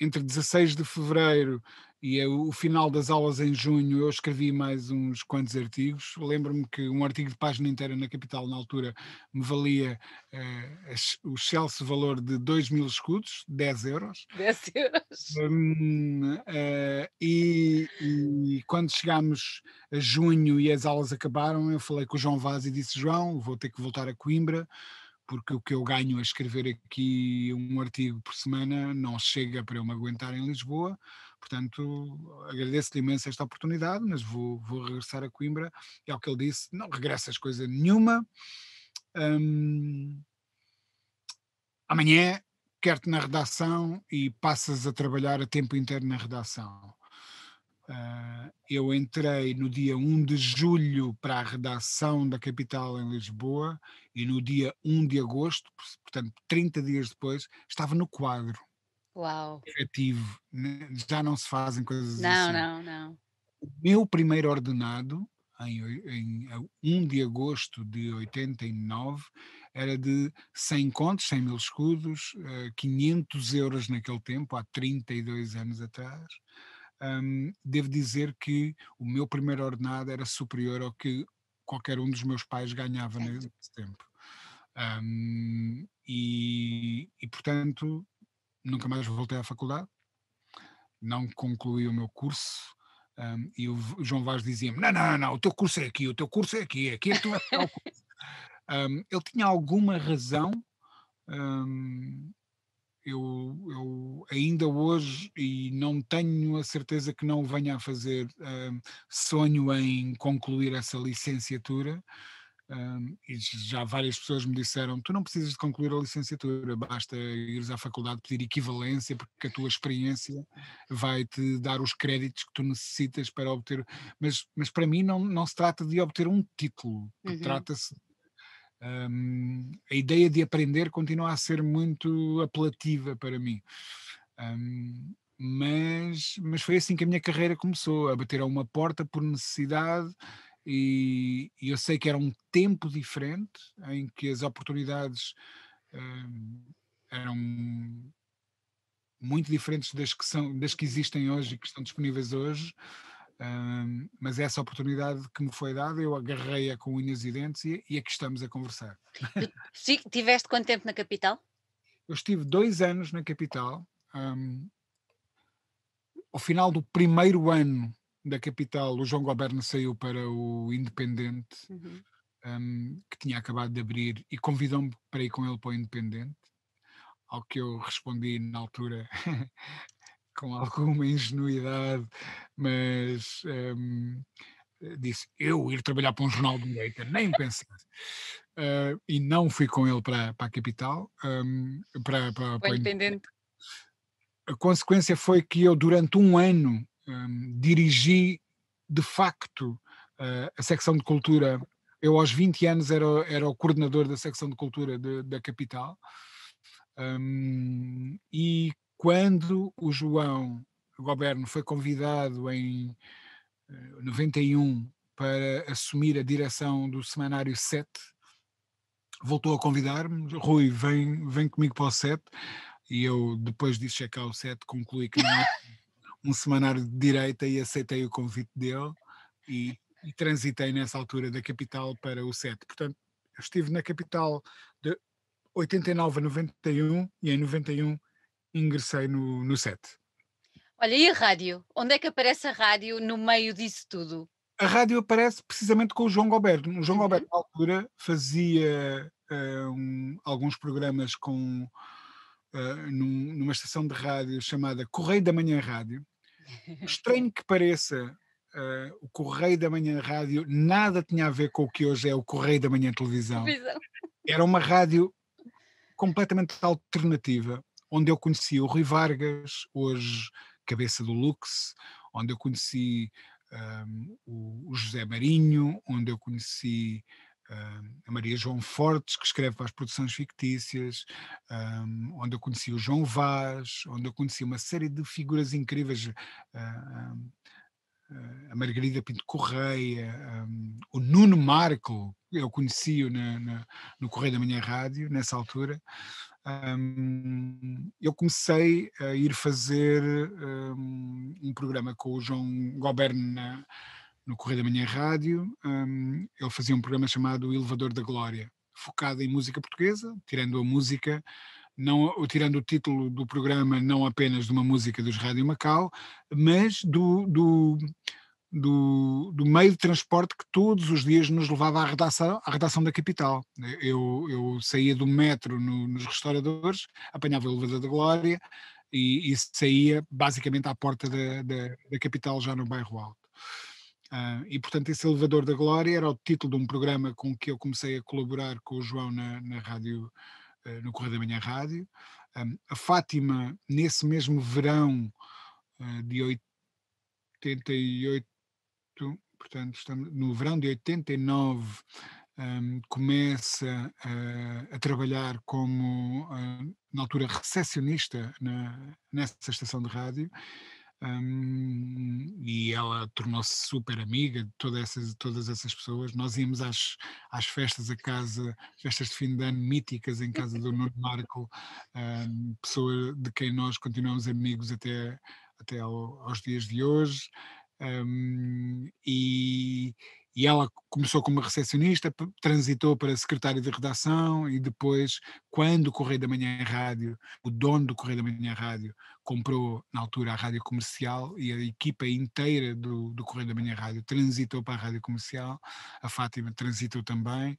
entre 16 de fevereiro e é o final das aulas em junho, eu escrevi mais uns quantos artigos. Lembro-me que um artigo de página inteira na Capital, na altura, me valia uh, o excelso valor de 2 mil escudos, 10 euros. 10 euros. Um, uh, eh, e, e, quando chegámos a junho e as aulas acabaram, eu falei com o João Vaz e disse: João, vou ter que voltar a Coimbra porque o que eu ganho a escrever aqui um artigo por semana não chega para eu me aguentar em Lisboa. Portanto, agradeço-lhe imenso esta oportunidade, mas vou, vou regressar a Coimbra. É o que ele disse: não regressas coisa nenhuma. Hum, amanhã quero-te na redação e passas a trabalhar a tempo inteiro na redação. Uh, eu entrei no dia 1 de julho para a redação da Capital em Lisboa e no dia 1 de agosto, portanto 30 dias depois, estava no quadro. Uau! Efetivo. Né? Já não se fazem coisas não, assim. Não, não, não. O meu primeiro ordenado, em, em, em 1 de agosto de 89, era de 100 contos, 100 mil escudos, 500 ah, euros naquele tempo, há 32 anos atrás um, devo dizer que o meu primeiro ordenado era superior ao que qualquer um dos meus pais ganhava certo. nesse tempo. Um, e, e, portanto, nunca mais voltei à faculdade, não concluí o meu curso. Um, e o João Vaz dizia-me: não, não, não, o teu curso é aqui, o teu curso é aqui, é aqui então é tu. É um, ele tinha alguma razão, um, eu, eu, ainda hoje, e não tenho a certeza que não venha a fazer, hum, sonho em concluir essa licenciatura. Um, e já várias pessoas me disseram: tu não precisas de concluir a licenciatura, basta ires à faculdade pedir equivalência, porque a tua experiência vai-te dar os créditos que tu necessitas para obter. Mas, mas para mim, não, não se trata de obter um título, uhum. trata-se um, a ideia de aprender continua a ser muito apelativa para mim. Um, mas, mas foi assim que a minha carreira começou, a bater a uma porta por necessidade e, e eu sei que era um tempo diferente em que as oportunidades um, eram muito diferentes das que são das que existem hoje e que estão disponíveis hoje um, mas essa oportunidade que me foi dada, eu agarrei-a com unhas e dentes e, e aqui estamos a conversar. Sim, tiveste quanto tempo na capital? Eu estive dois anos na capital. Um, ao final do primeiro ano da capital, o João Goberno saiu para o Independente, uhum. um, que tinha acabado de abrir, e convidou-me para ir com ele para o Independente. Ao que eu respondi na altura com alguma ingenuidade, mas um, disse: Eu ir trabalhar para um jornal de direita, nem pensar. Uh, e não fui com ele para, para a capital, um, para, para, para independente. A consequência foi que eu, durante um ano, um, dirigi de facto uh, a secção de cultura. Eu, aos 20 anos, era, era o coordenador da secção de cultura de, da capital. Um, e quando o João Goberno foi convidado em 91 eh, para assumir a direção do semanário 7, voltou a convidar-me, Rui, vem, vem comigo para o 7, e eu, depois de checar o 7, concluí que não é um semanário de direita e aceitei o convite dele e, e transitei nessa altura da capital para o 7. Portanto, estive na capital de 89 a 91 e em 91 ingressei no, no set. Olha, e a rádio? Onde é que aparece a rádio no meio disso tudo? A rádio aparece precisamente com o João Goberto. O João uhum. na altura, fazia uh, um, alguns programas com, uh, num, numa estação de rádio chamada Correio da Manhã Rádio. Estranho que pareça, Uh, o Correio da Manhã Rádio nada tinha a ver com o que hoje é o Correio da Manhã Televisão. Era uma rádio completamente alternativa, onde eu conheci o Rui Vargas, hoje cabeça do Lux, onde eu conheci um, o José Marinho, onde eu conheci um, a Maria João Fortes, que escreve para as produções fictícias, um, onde eu conheci o João Vaz, onde eu conheci uma série de figuras incríveis. Hum, hum, a Margarida Pinto Correia, um, o Nuno Marco, eu conheci-o no Correio da Manhã Rádio, nessa altura, um, eu comecei a ir fazer um, um, programa com o João Goberno na, no Correio da Manhã Rádio. Um, ele fazia um programa chamado Elevador da Glória, focado em música portuguesa, tirando a música, não, tirando o título do programa não apenas de uma música dos Rádio Macau, mas do, do do, do, meio de transporte que todos os dias nos levava à redação, à redação da capital. Eu, eu saía do metro no, nos restauradores, apanhava o elevador da Glória e, e, saía basicamente à porta da, da, da capital, já no bairro Alto. Uh, e portanto, esse elevador da Glória era o título de um programa com que eu comecei a colaborar com o João na, na rádio, uh, no Correio da Manhã Rádio. Um, a Fátima, nesse mesmo verão uh, de 88, portanto, estamos no verão de 89, um, começa uh, a trabalhar como, uh, na altura, recepcionista nessa estação de rádio. Um, e ela tornou-se super amiga de todas essas, todas essas pessoas. Nós íamos às, às festas a casa, festas de fim de ano míticas em casa do Nuno Marco, um, pessoa de quem nós continuamos amigos até, até ao, aos dias de hoje. Um, e, e ela começou como recepcionista, transitou para secretária de redação e depois, quando o Correio da Manhã Rádio, o dono do Correio da Manhã Rádio, comprou na altura a rádio comercial e a equipa inteira do, do Correio da Manhã Rádio transitou para a rádio comercial, a Fátima transitou também.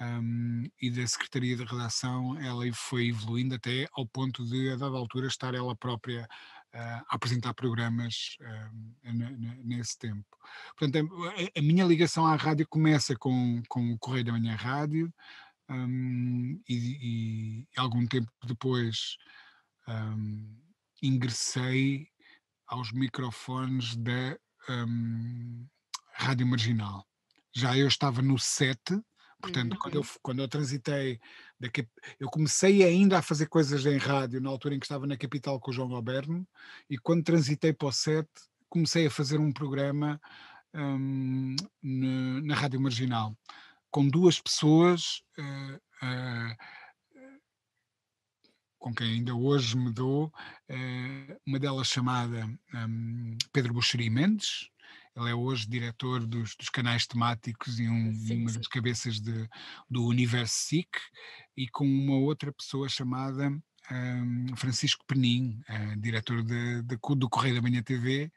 Um, e da Secretaria de Redação ela foi evoluindo até ao ponto de, a dada altura, estar ela própria uh, apresentar programas uh, nesse tempo. Portanto, a, é, é, a, minha ligação à rádio começa com, com o Correio da Manhã Rádio um, e, e, algum tempo depois um, ingressei aos microfones da um, Rádio Marginal. Já eu estava no 7, Portanto, uhum. quando, eu, quando eu transitei, da, eu comecei ainda a fazer coisas em rádio, na altura em que estava na capital com o João Goberno e quando transitei para o SET, comecei a fazer um programa hum, na, na Rádio Marginal, com duas pessoas. Uh, uh, com quem ainda hoje me dou, eh, uma delas chamada hum, Pedro Buxeri Mendes, ele é hoje diretor dos, dos canais temáticos e um, sim, uma sim. das cabeças de, do Universo SIC, e com uma outra pessoa chamada um, Francisco Penin, uh, diretor de, de, do Correio da Manhã TV,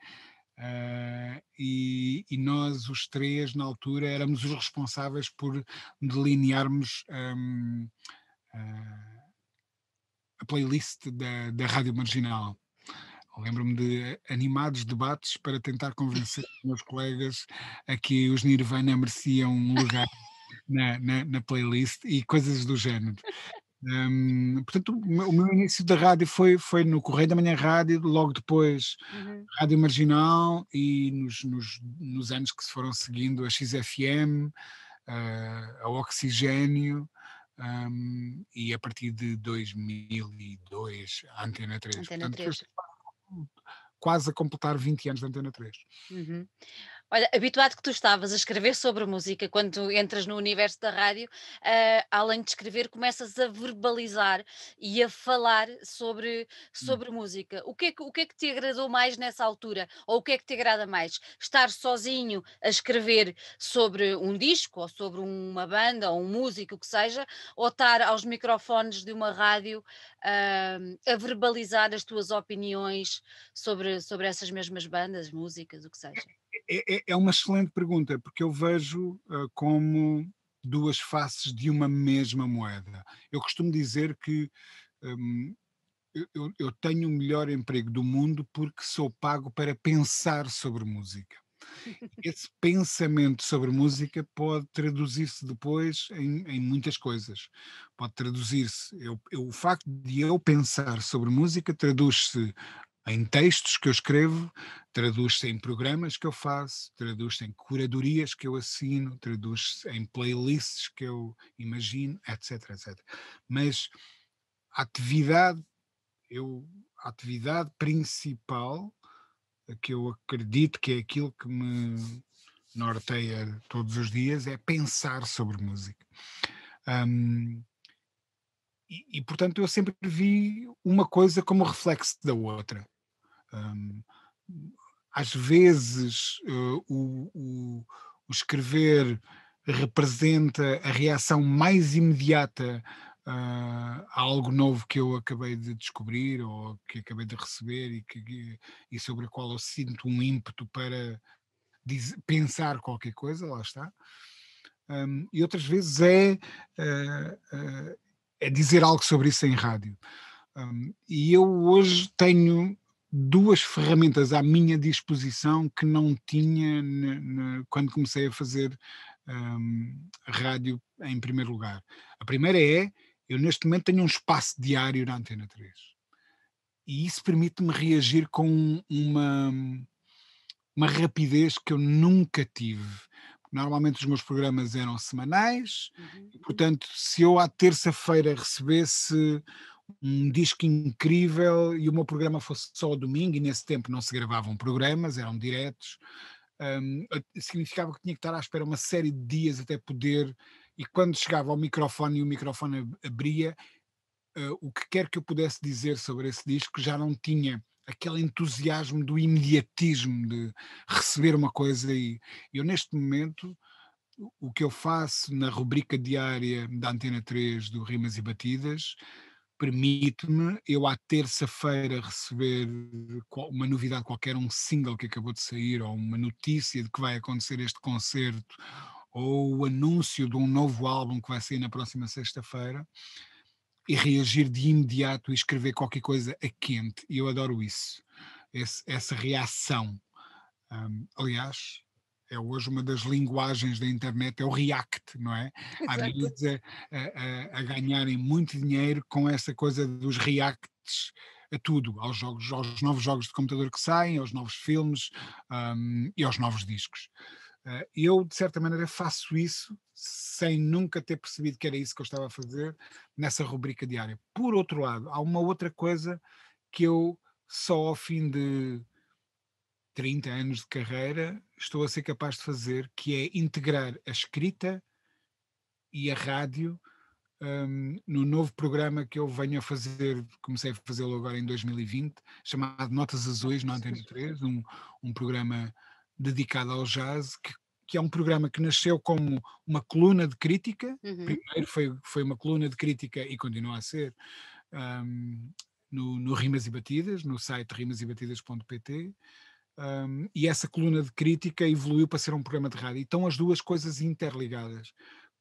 Uh, eh, e, e, nós, os três, na altura, éramos os responsáveis por delinearmos um, uh, eh, a playlist da, da Rádio Marginal. Lembro-me de animados debates para tentar convencer os meus colegas a que os Nirvana mereciam um lugar na, na, na playlist e coisas do género. Hum, portanto, o meu início da rádio foi, foi no Correio da Manhã Rádio, logo depois uhum. Rádio Marginal e nos, nos, nos, anos que se foram seguindo a XFM, uh, ah, a Oxigênio um, e a partir de 2002 a Antena 3. Antena Portanto, 3 quase a completar 20 anos de Antena 3. Uhum. Olha, habituado que tu estavas a escrever sobre música, quando entras no universo da rádio, uh, além de escrever, começas a verbalizar e a falar sobre, hum. sobre hum. música. O que, é que, o que é que te agradou mais nessa altura? Ou o que é que te agrada mais? Estar sozinho a escrever sobre um disco, ou sobre uma banda, ou um músico, o que seja, ou estar aos microfones de uma rádio uh, a verbalizar as tuas opiniões sobre, sobre essas mesmas bandas, músicas, o que seja? É, é, é uma excelente pergunta, porque eu vejo uh, como duas faces de uma mesma moeda. Eu costumo dizer que um, eu, eu, tenho o melhor emprego do mundo porque sou pago para pensar sobre música. Esse pensamento sobre música pode traduzir-se depois em, em, muitas coisas. Pode traduzir-se, o facto de eu pensar sobre música traduz-se em textos que eu escrevo, traduz-se em programas que eu faço, traduz-se em curadorias que eu assino, traduz-se em playlists que eu imagino, etc, etc. Mas a atividade, eu, a atividade principal que eu acredito que é aquilo que me norteia todos os dias é pensar sobre música. Um, e, e, portanto eu sempre vi uma coisa como reflexo da outra um, às vezes uh, o, o, o, escrever representa a reação mais imediata uh, a algo novo que eu acabei de descobrir ou que acabei de receber e, que, e sobre a qual eu sinto um ímpeto para pensar qualquer coisa, lá está. Um, e outras vezes é, uh, é dizer algo sobre isso em rádio. Um, e eu hoje tenho duas ferramentas à minha disposição que não tinha quando comecei a fazer um, rádio em primeiro lugar. A primeira é, eu neste momento tenho um espaço diário na Antena 3. E isso permite-me reagir com uma, uma rapidez que eu nunca tive. Normalmente os meus programas eram semanais, uhum. e, uhum. portanto, se eu à terça-feira recebesse um disco incrível e o meu programa fosse só domingo, e nesse tempo não se gravavam programas, eram diretos, um, significava que tinha que estar à espera uma série de dias até poder, e quando chegava ao microfone e o microfone abria, uh, o que quer que eu pudesse dizer sobre esse disco já não tinha aquele entusiasmo do imediatismo de receber uma coisa e eu neste momento o que eu faço na rubrica diária da Antena 3 do Rimas e Batidas permite-me eu à terça-feira receber uma novidade qualquer, um single que acabou de sair, ou uma notícia de que vai acontecer este concerto, ou o anúncio de um novo álbum que vai sair na próxima sexta-feira, e reagir de imediato e escrever qualquer coisa a quente. E eu adoro isso, esse, essa reação. Um, aliás, é hoje uma das linguagens da internet, é o React, não é? Há miúdos a, a, a, ganharem muito dinheiro com essa coisa dos Reacts a tudo, aos, jogos, aos novos jogos de computador que saem, aos novos filmes um, e aos novos discos. Eh, eu, de certa maneira, faço isso sem nunca ter percebido que era isso que eu estava a fazer nessa rubrica diária. Por outro lado, há uma outra coisa que eu só ao fim de 30 anos de carreira, estou a ser capaz de fazer, que é integrar a escrita e a rádio um, no novo programa que eu venho a fazer, comecei a fazê-lo agora em 2020, chamado Notas Azuis na Antena 3, um, um programa dedicado ao jazz, que, que é um programa que nasceu como uma coluna de crítica, uhum. primeiro foi, foi uma coluna de crítica e continua a ser, um, no, no Rimas e Batidas, no site rimasebatidas.pt, um, e essa coluna de crítica evoluiu para ser um programa de rádio. Então as duas coisas interligadas.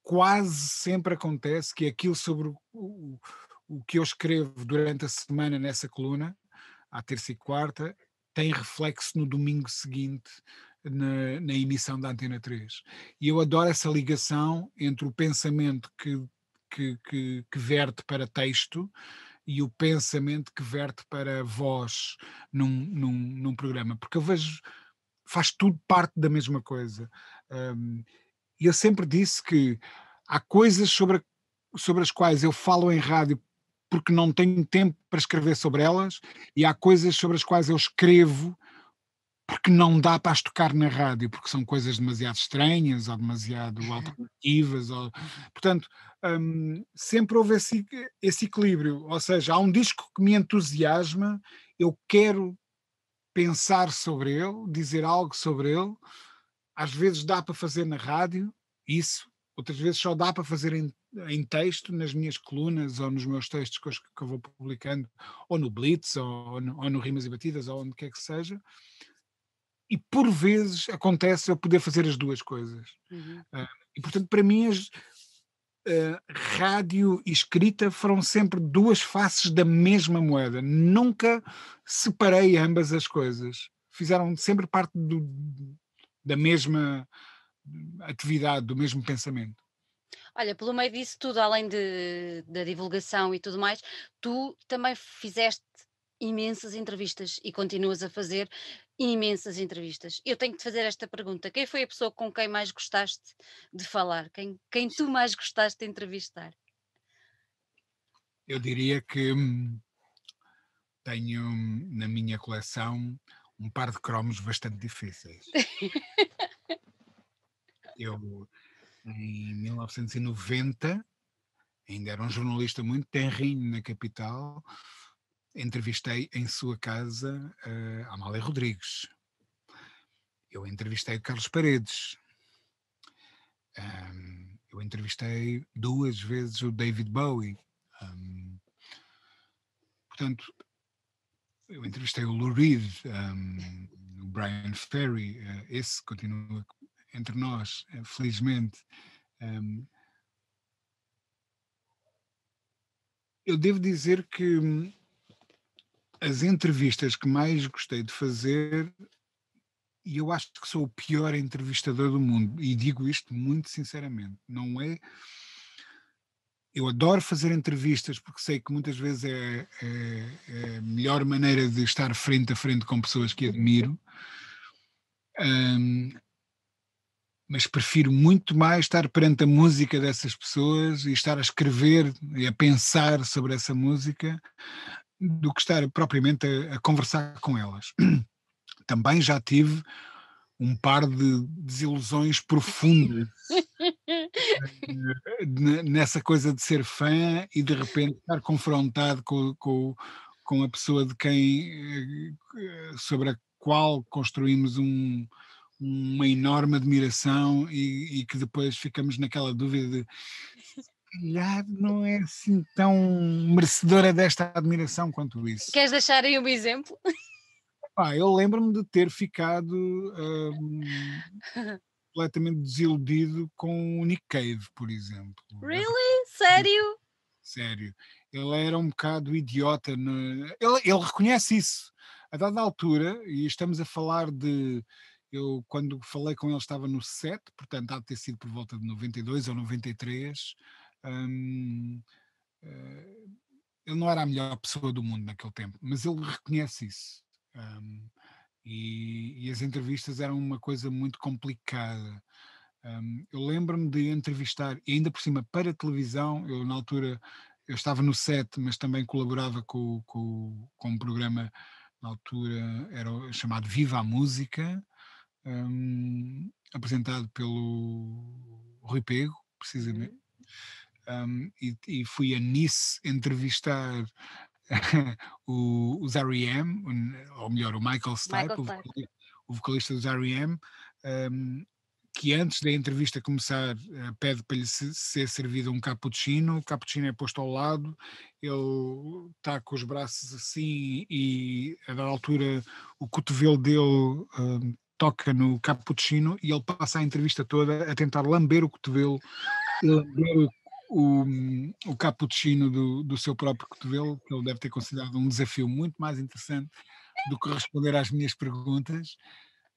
Quase sempre acontece que aquilo sobre o, o, o que eu escrevo durante a semana nessa coluna, à terça e quarta, tem reflexo no domingo seguinte na, na emissão da Antena 3. E eu adoro essa ligação entre o pensamento que, que, que, que verte para texto e o pensamento que verte para vós num, num, num programa, porque eu vejo, faz tudo parte da mesma coisa. Um, eu sempre disse que há coisas sobre, sobre as quais eu falo em rádio porque não tenho tempo para escrever sobre elas, e há coisas sobre as quais eu escrevo porque não dá para as tocar na rádio, porque são coisas demasiado estranhas ou demasiado uhum. alternativas. Ou... Portanto, hum, sempre houve esse, esse equilíbrio. Ou seja, há um disco que me entusiasma, eu quero pensar sobre ele, dizer algo sobre ele. Às vezes dá para fazer na rádio, isso, outras vezes só dá para fazer em, em, texto, nas minhas colunas ou nos meus textos que eu, que eu vou publicando, ou no Blitz, ou, ou, no, ou no Rimas e Batidas, ou onde quer que seja e por vezes acontece eu poder fazer as duas coisas. Uhum. Uh, e portanto, para mim, as, uh, rádio e escrita foram sempre duas faces da mesma moeda. Nunca separei ambas as coisas. Fizeram sempre parte do, da mesma atividade, do mesmo pensamento. Olha, pelo meio disso tudo, além de, da divulgação e tudo mais, tu também fizeste imensas entrevistas e continuas a fazer imensas entrevistas. Eu tenho que te fazer esta pergunta: quem foi a pessoa com quem mais gostaste de falar? Quem, quem tu mais gostaste de entrevistar? Eu diria que hum, tenho hum, na minha coleção um par de cromos bastante difíceis. Eu, em 1990, ainda era um jornalista muito terrinho na capital, entrevistei em sua casa uh, Amália Rodrigues. Eu entrevistei Carlos Paredes. Um, eu entrevistei duas vezes o David Bowie. Um, portanto, eu entrevistei o Lou Reed, um, o Brian Ferry. Uh, esse continua entre nós, eh, felizmente. eu devo dizer que hum, as entrevistas que mais gostei de fazer, e eu acho que sou o pior entrevistador do mundo, e digo isto muito sinceramente, não é. Eu adoro fazer entrevistas porque sei que muitas vezes é, é, é a melhor maneira de estar frente a frente com pessoas que admiro. Um, mas prefiro muito mais estar perante a música dessas pessoas e estar a escrever e a pensar sobre essa música do que estar propriamente a, a conversar com elas. Também já tive um par de desilusões profundas eh, nessa coisa de ser fã e de repente estar confrontado com, com, com a pessoa de quem eh, sobre a qual construímos um, uma enorme admiração e, e, que depois ficamos naquela dúvida de calhar não é assim tão merecedora desta admiração quanto isso. Queres deixar aí um exemplo? Ah, eu lembro-me de ter ficado um, completamente desiludido com o Nick Cave, por exemplo. Really? Sério? Sério. Ele era um bocado idiota. No... Ele, ele reconhece isso. A dada altura, e estamos a falar de eu quando falei com ele estava no set, portanto há de ter sido por volta de 92 ou 93, eh, ele não era a melhor pessoa do mundo naquele tempo, mas ele reconhece isso. e, e, as entrevistas eram uma coisa muito complicada. eu lembro-me de entrevistar, e ainda por cima para televisão, eu na altura eu estava no set, mas também colaborava com, com, com um programa na altura era chamado Viva a Música, um, apresentado pelo Rui Pego, uhum. precisamente. Uhum um, e, e, fui a Nice entrevistar o, os R.E.M., ou melhor, o Michael Stipe, Michael o, vocalista, o, vocalista, dos R.E.M., um, que antes da entrevista começar eh, pede para lhe ser é servido um cappuccino, o cappuccino é posto ao lado, ele está com os braços assim e a dada altura o cotovelo dele um, toca no cappuccino e ele passa a entrevista toda a tentar lamber o cotovelo, lamber o o, o cappuccino do, do seu próprio cotovelo, que ele deve ter considerado um desafio muito mais interessante do que responder às minhas perguntas.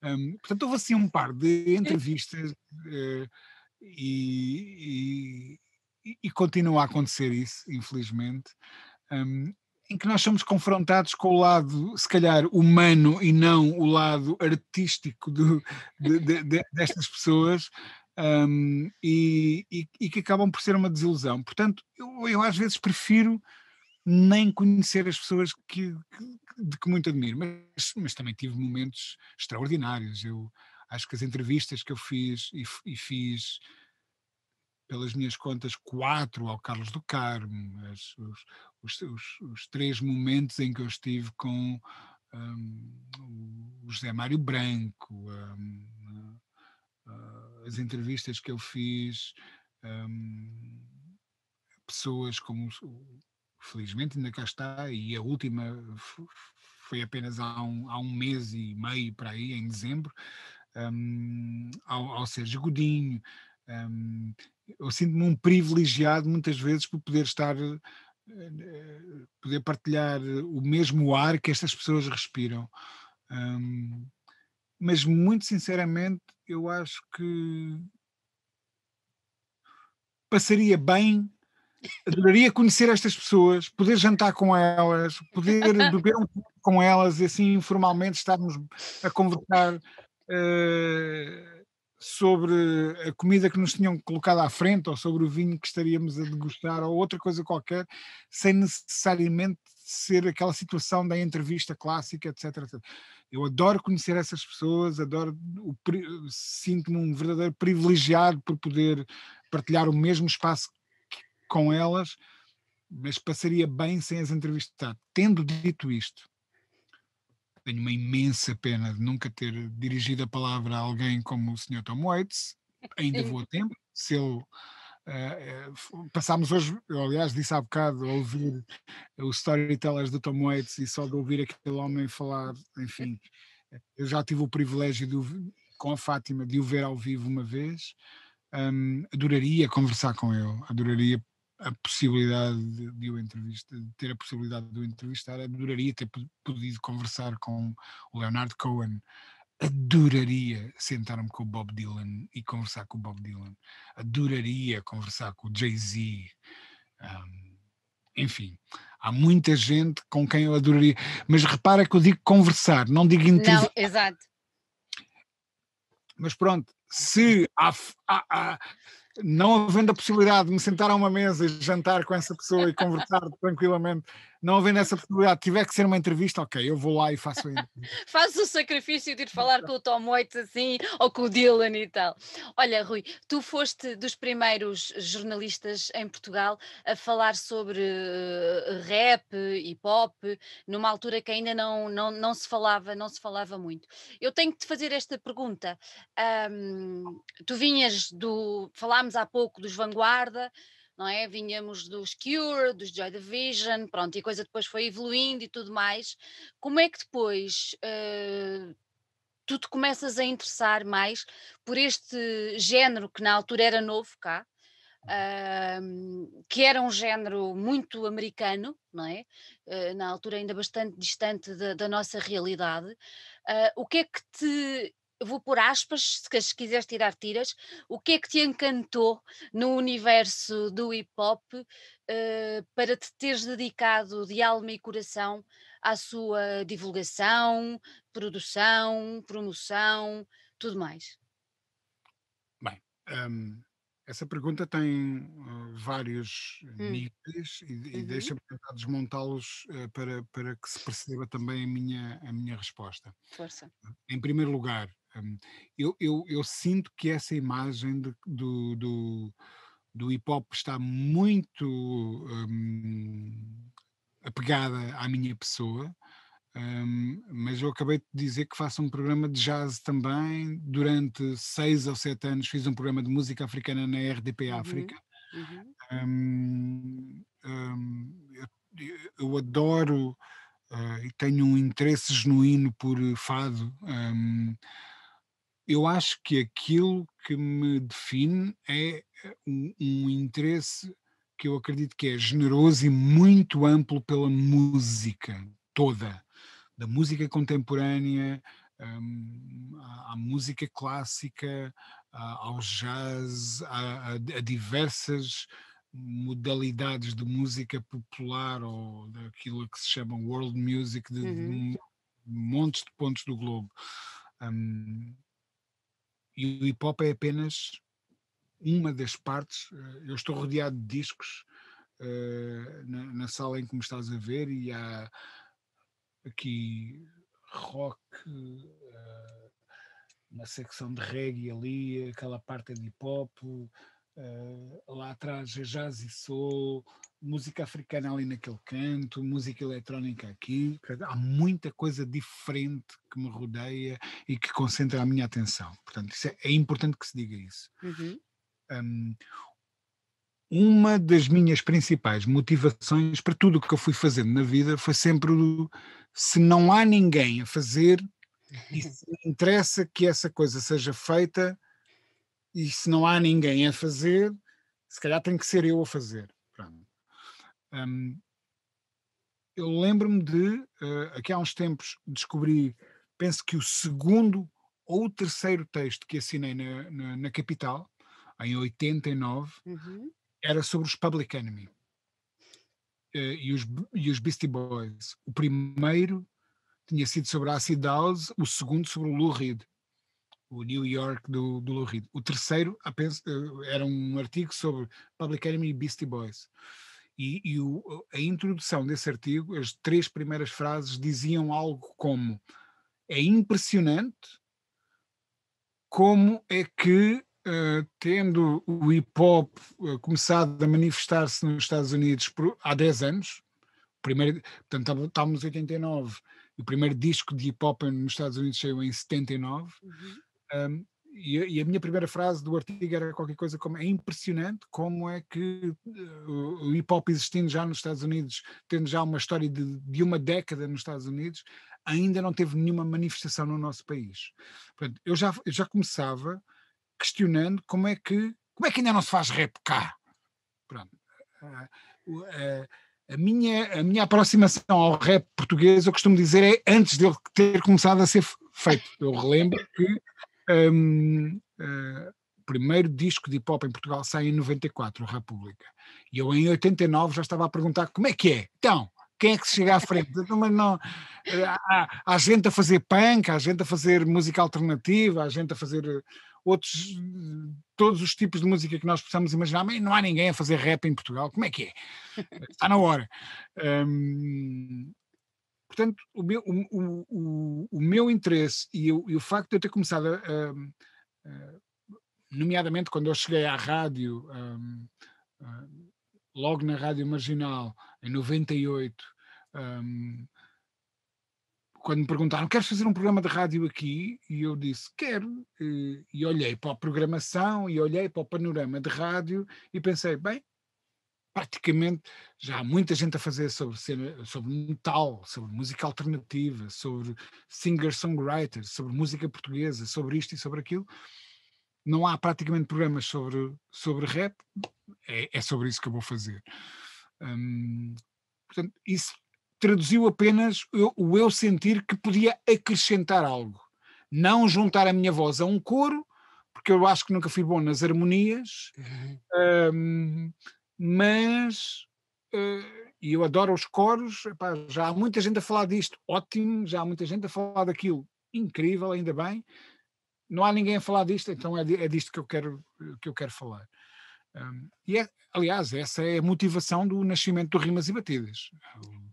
Um, portanto, houve assim um par de entrevistas uh, e, e, e, continua a acontecer isso, infelizmente, um, em que nós somos confrontados com o lado, se calhar, humano e não o lado artístico do, de, de, de, destas pessoas, um, e, e, e, que acabam por ser uma desilusão. Portanto, eu, eu às vezes prefiro nem conhecer as pessoas que, que, de que muito admiro, mas, mas também tive momentos extraordinários. Eu acho que as entrevistas que eu fiz e, e fiz pelas minhas contas, quatro ao Carlos do Carmo, os, os, os, os, três momentos em que eu estive com um, o José Mário Branco, um, uh, as entrevistas que eu fiz, um, pessoas como felizmente ainda cá está, e a última foi apenas há um, há um mês e meio para aí, em dezembro, um, ao, ao Sérgio Godinho. Um, eu sinto-me um privilegiado muitas vezes por poder estar, eh, poder partilhar o mesmo ar que estas pessoas respiram. Um, mas muito sinceramente eu acho que passaria bem adoraria conhecer estas pessoas, poder jantar com elas, poder beber um pouco com elas e assim informalmente estarmos a conversar uh, sobre a comida que nos tinham colocado à frente ou sobre o vinho que estaríamos a degustar ou outra coisa qualquer, sem necessariamente ser aquela situação da entrevista clássica, etc. etc. Eu adoro conhecer essas pessoas, adoro, sinto-me um verdadeiro privilegiado por poder partilhar o mesmo espaço com elas, mas passaria bem sem as entrevistar. Tendo dito isto, tenho uma imensa pena de nunca ter dirigido a palavra a alguém como o Sr. Tom Waits, ainda vou a tempo, se ele eh, eh, passámos hoje, eu, aliás, disse há bocado, a ouvir os storytellers do Tom Waits e só de ouvir aquele homem falar, enfim, eu já tive o privilégio de, com a Fátima de o ver ao vivo uma vez. Um, adoraria conversar com ele, adoraria a possibilidade de, de o entrevista, de ter a possibilidade de o entrevistar, adoraria ter podido conversar com o Leonardo Cohen adoraria sentar-me com o Bob Dylan e conversar com o Bob Dylan. Adoraria conversar com o Jay-Z. Um, enfim, há muita gente com quem eu adoraria. Mas repara que eu digo conversar, não digo entrevistar. Não, exato. Mas pronto, se há, há, há, não havendo a possibilidade de me sentar a uma mesa e jantar com essa pessoa e conversar tranquilamente, não havendo essa possibilidade, tiver que ser uma entrevista, ok, eu vou lá e faço a Faz o sacrifício de ir falar com o Tom Waits assim, ou com o Dylan e tal. Olha, Rui, tu foste dos primeiros jornalistas em Portugal a falar sobre eh, rap e pop, numa altura que ainda não, não, não se falava, não se falava muito. Eu tenho que te fazer esta pergunta. Um, tu vinhas do, falámos há pouco dos Vanguarda, não é? Vinhamos dos Cure, dos Joy Division, pronto, e a coisa depois foi evoluindo e tudo mais. Como é que depois uh, tu te começas a interessar mais por este género que na altura era novo cá? Uh, que era um género muito americano, não é? Uh, na altura ainda bastante distante da, da nossa realidade. Uh, o que é que te vou pôr aspas, se quiseres tirar tiras, o que é que te encantou no universo do hip hop uh, para te teres dedicado de alma e coração à sua divulgação, produção, promoção, tudo mais? Bem, um, essa pergunta tem uh, vários hum. níveis e, e uhum. deixa-me tentar desmontá-los uh, para, para que se perceba também a minha, a minha resposta. Força. Em primeiro lugar, Hum, eu, eu, eu, sinto que essa imagem de, do, do, do hip hop está muito um, apegada à minha pessoa. Um, mas eu acabei de dizer que faço um programa de jazz também. Durante seis ou sete anos fiz um programa de música africana na RDP uhum, África. Uhum. Um, hum, eu, eu, adoro uh, e tenho um interesse genuíno por fado. Um, eu acho que aquilo que me define é eh, um, um interesse que eu acredito que é generoso e muito amplo pela música toda, da música contemporânea um, à, música clássica, à, ao jazz, a, diversas modalidades de música popular ou daquilo que se chama world music de, uhum. de montes de pontos do globo. Um, e o hip hop é apenas uma das partes. Eh, eu estou rodeado de discos uh, na, na, sala em que me estás a ver e há aqui rock, uh, uma secção de reggae ali, aquela parte de hip hop. Eh, lá atrás jazz e soul, música africana ali naquele canto, música eletrónica aqui. Há muita coisa diferente que me rodeia e que concentra a minha atenção. Portanto, é, é, importante que se diga isso. Uhum. Um, uma das minhas principais motivações para tudo o que eu fui fazendo na vida foi sempre o, se não há ninguém a fazer e se interessa que essa coisa seja feita, e se não há ninguém a fazer, se calhar tem que ser eu a fazer. Um, eu lembro-me de, uh, aqui há uns tempos, descobri, penso que o segundo ou o terceiro texto que assinei na, na, na Capital, em 89, uhum. era sobre os Public Enemy. Uh, e, os, e os Beastie Boys. O primeiro tinha sido sobre a Acid House, o segundo sobre o Lou Reed o New York do, do Lou Reed. O terceiro eh, era um artigo sobre Public Enemy e Beastie Boys. E, e o, a introdução desse artigo, as três primeiras frases diziam algo como: É impressionante como é que Uh, tendo o hip hop eh, começado a manifestar-se nos Estados Unidos por, há 10 anos, primeiro, portanto estávamos em 89, o primeiro disco de hip hop nos Estados Unidos saiu em 79, uhum. Um, e, a minha primeira frase do artigo era qualquer coisa como é impressionante como é que eh, o hip hop existindo já nos Estados Unidos, tendo já uma história de, de uma década nos Estados Unidos, ainda não teve nenhuma manifestação no nosso país. Portanto, eu já, eu já começava questionando como é que como é que ainda não se faz rap cá? Pronto. Ah, ah, a, minha, a minha aproximação ao rap português, eu costumo dizer, é antes dele ter começado a ser feito. Eu relembro que um, uh, ah, primeiro disco de hip hop em Portugal sai em 94, República. E eu em 89 já estava a perguntar como é que é? Então, quem é que chega à frente? Mas não, ah, há, há, gente a fazer punk, há gente a fazer música alternativa, há gente a fazer ah, outros, todos os tipos de música que nós possamos imaginar, mas não há ninguém a fazer rap em Portugal, como é que é? Está na hora. Um, portanto, o meu, o, o, o meu interesse e o, e o, facto de eu ter começado, a, a, a, nomeadamente quando eu cheguei à rádio, hum, hum, logo na Rádio Marginal, em 98, hum, quando me perguntaram, queres fazer um programa de rádio aqui? E eu disse, quero. E, e olhei para a programação e olhei para o panorama de rádio e pensei, bem, praticamente já há muita gente a fazer sobre, cena, sobre metal, sobre música alternativa, sobre singer-songwriter, sobre música portuguesa, sobre isto e sobre aquilo. Não há praticamente programas sobre, sobre rap, é, é sobre isso que eu vou fazer. Hum, portanto, isso traduziu apenas o eu sentir que podia acrescentar algo, não juntar a minha voz a um coro, porque eu acho que nunca fui bom nas harmonias. Uhum. Hum, mas eh, e eu adoro os coros, epá, já há muita gente a falar disto, ótimo, já há muita gente a falar daquilo, incrível, ainda bem. Não há ninguém a falar disto, então é, é disto que eu quero, que eu quero falar. Um, e, é, aliás, essa é a motivação do nascimento do Rimas e Batidas.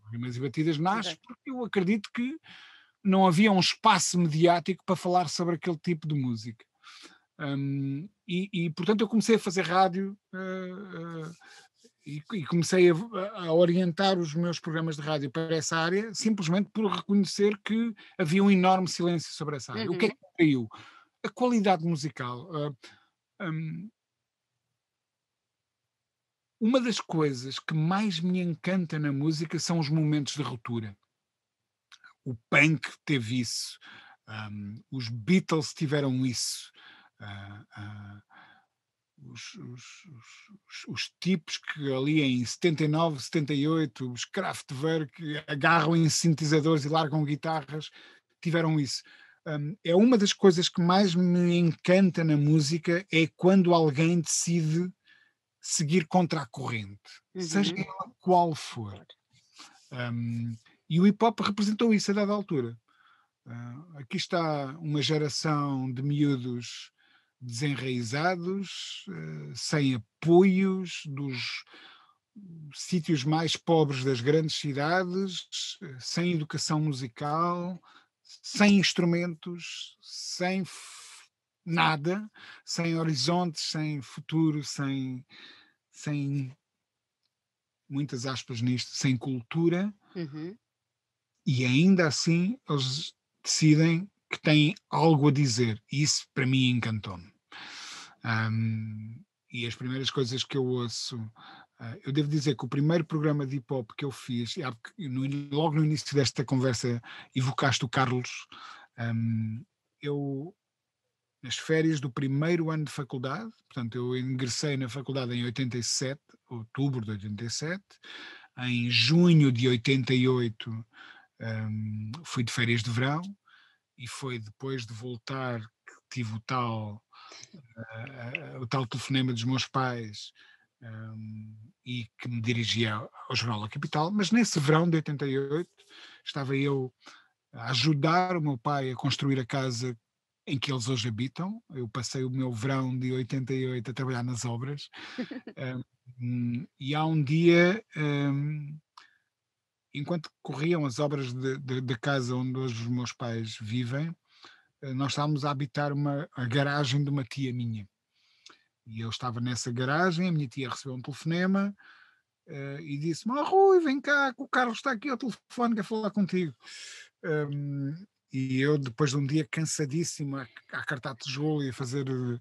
O Rimas e Batidas nasce porque eu acredito que não havia um espaço mediático para falar sobre aquele tipo de música. Um, e, e, portanto, eu comecei a fazer rádio uh, uh, e, e, comecei a, a, orientar os meus programas de rádio para essa área, simplesmente por reconhecer que havia um enorme silêncio sobre essa área. Uhum. O que é uhum. que caiu? A qualidade musical. Uh, ah, um, uma das coisas que mais me encanta na música são os momentos de ruptura. O punk teve isso, um, os Beatles tiveram isso os, os, os, os, tipos que ali em 79, 78, os Kraftwerk agarram em sintetizadores e largam guitarras, tiveram isso. Um, é uma das coisas que mais me encanta na música é quando alguém decide seguir contra a corrente, uhum. seja ela qual for. Um, e o hip hop representou isso a dada altura. Uh, aqui está uma geração de miúdos desenraizados, eh, sem apoios dos hum, sítios mais pobres das grandes cidades, eh, sem educação musical, sem instrumentos, sem nada, sem horizontes, sem futuro, sem, sem muitas aspas nisto, sem cultura. Uhum. E ainda assim eles decidem que têm algo a dizer. E isso, para mim, encantou-me. Um, e as primeiras coisas que eu ouço. Ah, eu devo dizer que o primeiro programa de hip hop que eu fiz, logo no início desta conversa, evocaste o Carlos. eu, nas férias do primeiro ano de faculdade, portanto, eu ingressei na faculdade em 87, outubro de 87, em junho de 88 fui de férias de verão, e foi depois de voltar que tive o tal, uh, o tal telefonema dos meus pais um, ehm, e que me dirigia ao Jornal da Capital, mas nesse verão de 88 estava eu a ajudar o meu pai a construir a casa em que eles hoje habitam. Eu passei o meu verão de 88 a trabalhar nas obras. um, ehm, e há um dia um, ehm, enquanto corriam as obras da casa onde hoje os meus pais vivem, eh, nós estávamos a habitar uma, a garagem de uma tia minha. E eu estava nessa garagem, a minha tia recebeu um telefonema uh, e disse-me: oh, Rui, vem cá, que o Carlos está aqui ao telefone, quer falar contigo. Um, e eu, depois de um dia cansadíssimo a, a cartar tijolo e a fazer eh,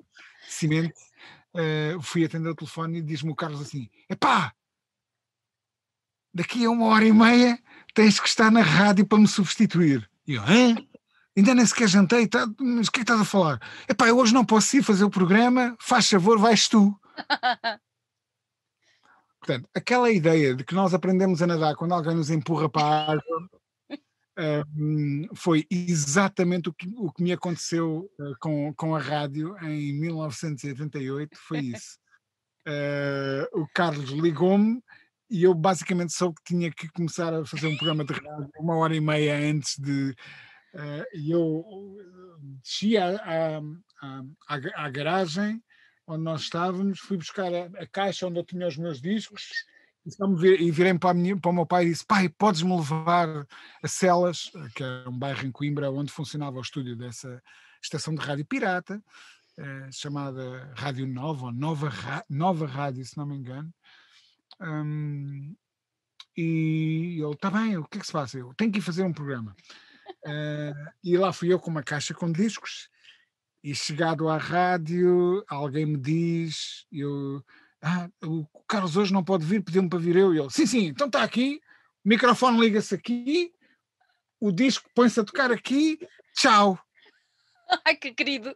cimento, uh, fui atender o telefone e diz-me o Carlos assim: Epá, daqui a uma hora e meia tens que estar na rádio para me substituir. E eu, hã? Ainda nem sequer jantei, tá, mas o que é que estás a falar? Epá, eu hoje não posso ir fazer o programa, faz favor, vais tu. Portanto, aquela ideia de que nós aprendemos a nadar quando alguém nos empurra para a árvore hum, foi exatamente o que, o que me aconteceu uh, com, com a rádio em 1988, foi isso. Uh, o Carlos ligou-me e eu basicamente soube que tinha que começar a fazer um programa de rádio uma hora e meia antes de. Eh, e eu eh, desci à, à, à, garagem onde nós estávamos, fui buscar a, a caixa onde eu tinha os meus discos e virei para, a minha, para o meu pai e disse: Pai, podes-me levar a Celas, eh, que é um bairro em Coimbra, onde funcionava o estúdio dessa estação de rádio pirata, eh, chamada Rádio Nova, Nova, Nova Rádio, se não me engano. Um, e ele, está bem, o que é que se passa? Eu tenho que ir fazer um programa. Uh, e lá fui eu com uma caixa com discos. E chegado à rádio, alguém me diz, eu, ah, o Carlos hoje não pode vir, pediu-me para vir eu. E ele, sim, sim, então está aqui, o microfone liga-se aqui, o disco põe-se a tocar aqui, tchau. Ai, que querido.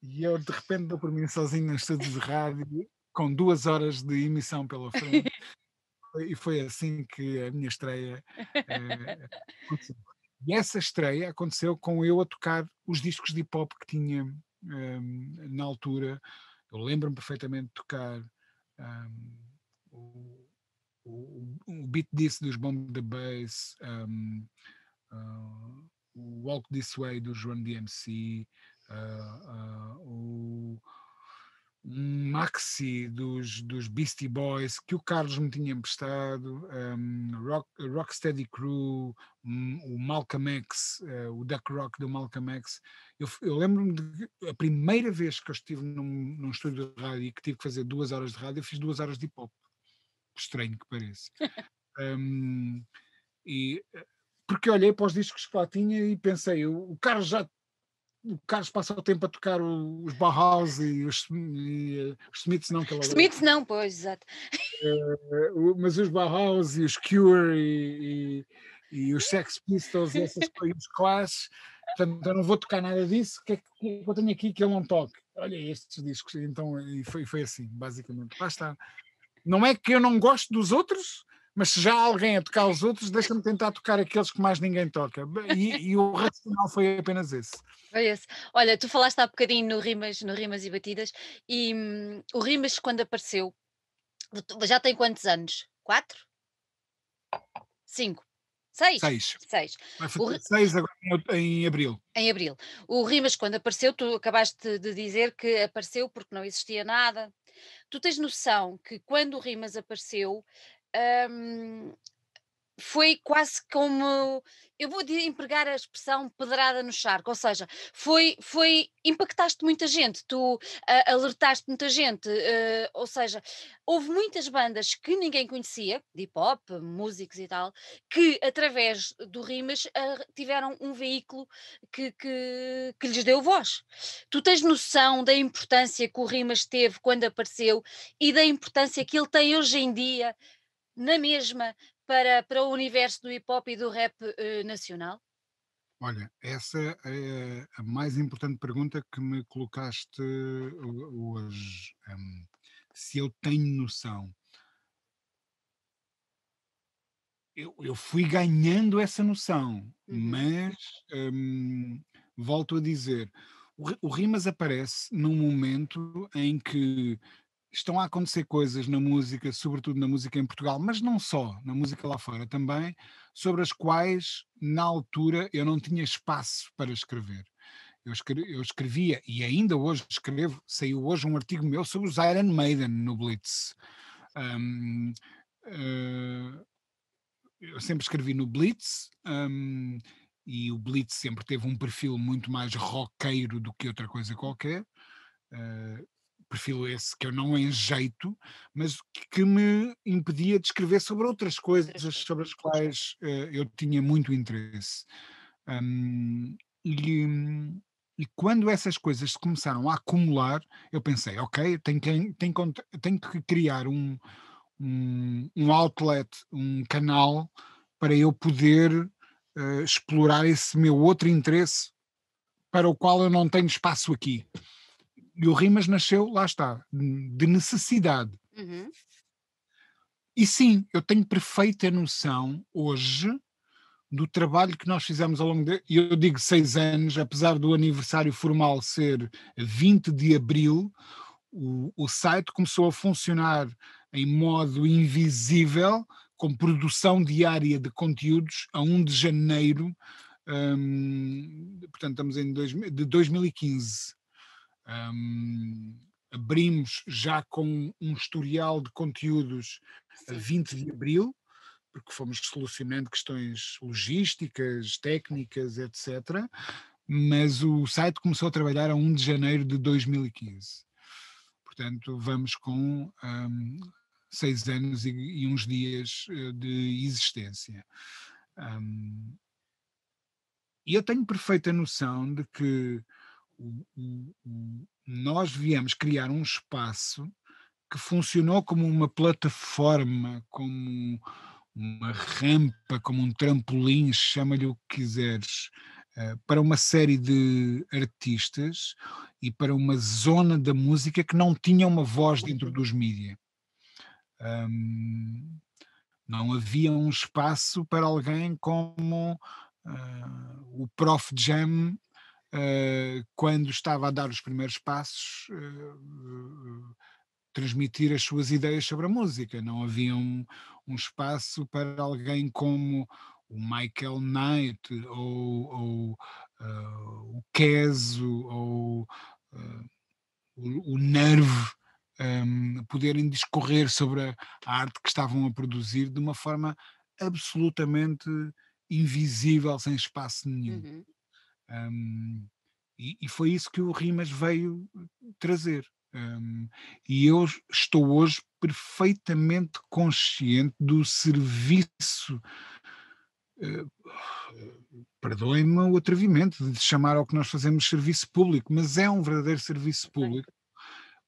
E eu, de repente, dou por mim sozinho no estúdio de rádio com duas horas de emissão pela frente. e foi assim que a minha estreia eh, aconteceu. E essa estreia aconteceu com eu a tocar os discos de hip hop que tinha um, ehm, na altura. Eu lembro-me perfeitamente de tocar um, ehm, o, o, o, beat disso dos Bomb the Bass, um, ehm, uh, eh, o Walk This Way do João DMC, uh, eh, uh, o maxi dos, dos Beastie Boys que o Carlos me tinha emprestado, um, Rock, Rocksteady Crew, um, o Malcolm X, uh, o Duck Rock do Malcolm X. Eu, eu lembro-me de a primeira vez que eu estive num, num estúdio de rádio e que tive que fazer duas horas de rádio, eu fiz duas horas de hip hop. Estranho que pareça. um, e eh, porque olhei para os discos que lá tinha e pensei, o, o Carlos já o Carlos passa o tempo a tocar os Bauhaus e os, e, eh, os Smiths não. Que ela... Smiths não, pois, exato. Uh, mas os Bauhaus e os Cure e, e, e os Sex Pistols e essas coisas, Clash, portanto então eu não vou tocar nada disso, o que é que eu tenho aqui que eu não toque? Olha estes discos, então, e foi, foi assim, basicamente, lá está. Não é que eu não gosto dos outros, mas se já alguém a tocar os outros, deixa-me tentar tocar aqueles que mais ninguém toca. E, e o racional foi apenas esse. Foi esse. Olha, tu falaste há bocadinho no Rimas, no Rimas e Batidas, e hum, o Rimas, quando apareceu, já tem quantos anos? Quatro? Cinco? Seis? Seis. Seis. O... Seis agora em abril. Em abril. O Rimas, quando apareceu, tu acabaste de dizer que apareceu porque não existia nada. Tu tens noção que quando o Rimas apareceu, um, foi quase como eu vou empregar a expressão pedrada no charco, ou seja, foi, foi impactaste muita gente, tu uh, alertaste muita gente, uh, ou seja, houve muitas bandas que ninguém conhecia, de hip hop, músicos e tal, que através do Rimas uh, tiveram um veículo que, que, que, lhes deu voz. Tu tens noção da importância que o Rimas teve quando apareceu e da importância que ele tem hoje em dia na mesma para, para o universo do hip hop e do rap uh, nacional? Olha, essa é a mais importante pergunta que me colocaste hoje. Um, se eu tenho noção. Eu, eu fui ganhando essa noção, uhum. mas um, volto a dizer, o, o Rimas aparece num momento em que estão a acontecer coisas na música, sobretudo na música em Portugal, mas não só, na música lá fora também, sobre as quais, na altura, eu não tinha espaço para escrever. Eu, escre eu escrevia, e ainda hoje escrevo, saiu hoje um artigo meu sobre os Iron Maiden no Blitz. Um, uh, eh, eu sempre escrevi no Blitz, um, e o Blitz sempre teve um perfil muito mais roqueiro do que outra coisa qualquer. Eh, perfil esse que eu não enjeito, mas que me impedia de escrever sobre outras coisas sobre as quais uh, eu tinha muito interesse. Um, e, e, quando essas coisas se começaram a acumular, eu pensei, ok, tenho que, tenho, tenho que criar um, um, um, outlet, um canal para eu poder uh, explorar esse meu outro interesse para o qual eu não tenho espaço aqui e o Rimas nasceu, lá está, de necessidade. Uhum. E sim, eu tenho perfeita noção hoje do trabalho que nós fizemos ao longo de. Eu digo seis anos, apesar do aniversário formal ser 20 de abril, o, o site começou a funcionar em modo invisível, com produção diária de conteúdos a 1 de janeiro, hum, portanto, estamos em dois, de 2015. Um, abrimos já com um historial de conteúdos a 20 de abril, porque fomos solucionando questões logísticas, técnicas, etc. Mas o site começou a trabalhar a 1 de janeiro de 2015. Portanto, vamos com um, seis anos e, e, uns dias eh, de existência. Um, e eu tenho perfeita noção de que nós viemos criar um espaço que funcionou como uma plataforma, como uma rampa, como um trampolim, chama-lhe o que quiseres, eh, para uma série de artistas e para uma zona da música que não tinha uma voz dentro dos mídias. Um, não havia um espaço para alguém como uh, o Prof. Jam eh, quando estava a dar os primeiros passos, eh, transmitir as suas ideias sobre a música. Não havia um, um espaço para alguém como o Michael Knight ou, ou uh, o Keso ou uh, o, o Nerve um, ehm, poderem discorrer sobre a, arte que estavam a produzir de uma forma absolutamente invisível, sem espaço nenhum. Uhum. Um, e, e, foi isso que o Rimas veio eh, trazer. Um, e eu estou hoje perfeitamente consciente do serviço. Uh, perdoem-me o atrevimento de chamar ao que nós fazemos serviço público, mas é um verdadeiro serviço público,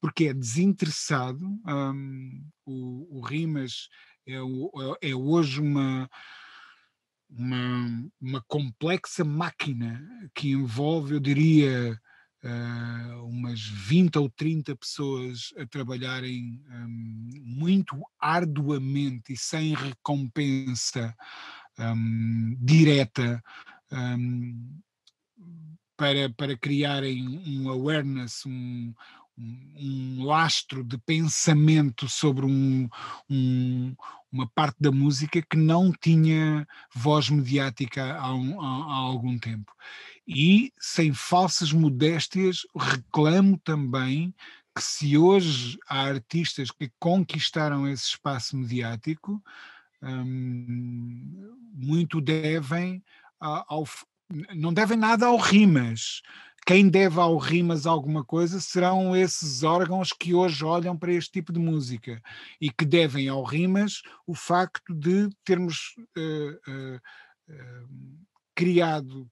porque é desinteressado. Um, o, o, Rimas é, o, é, é hoje uma, uma, uma complexa máquina que envolve, eu diria, uh, umas 20 ou 30 pessoas a trabalharem um, ehm, muito arduamente e sem recompensa um, ehm, direta um, ehm, para, para criarem um awareness, um, um lastro de pensamento sobre um, um, uma parte da música que não tinha voz mediática há, um, há, algum tempo. E, sem falsas modéstias, reclamo também que, se hoje há artistas que conquistaram esse espaço mediático, hum, muito devem ao, não devem nada ao Rimas, quem deve ao Rimas alguma coisa serão esses órgãos que hoje olham para este tipo de música e que devem ao Rimas o facto de termos uh, uh, uh, criado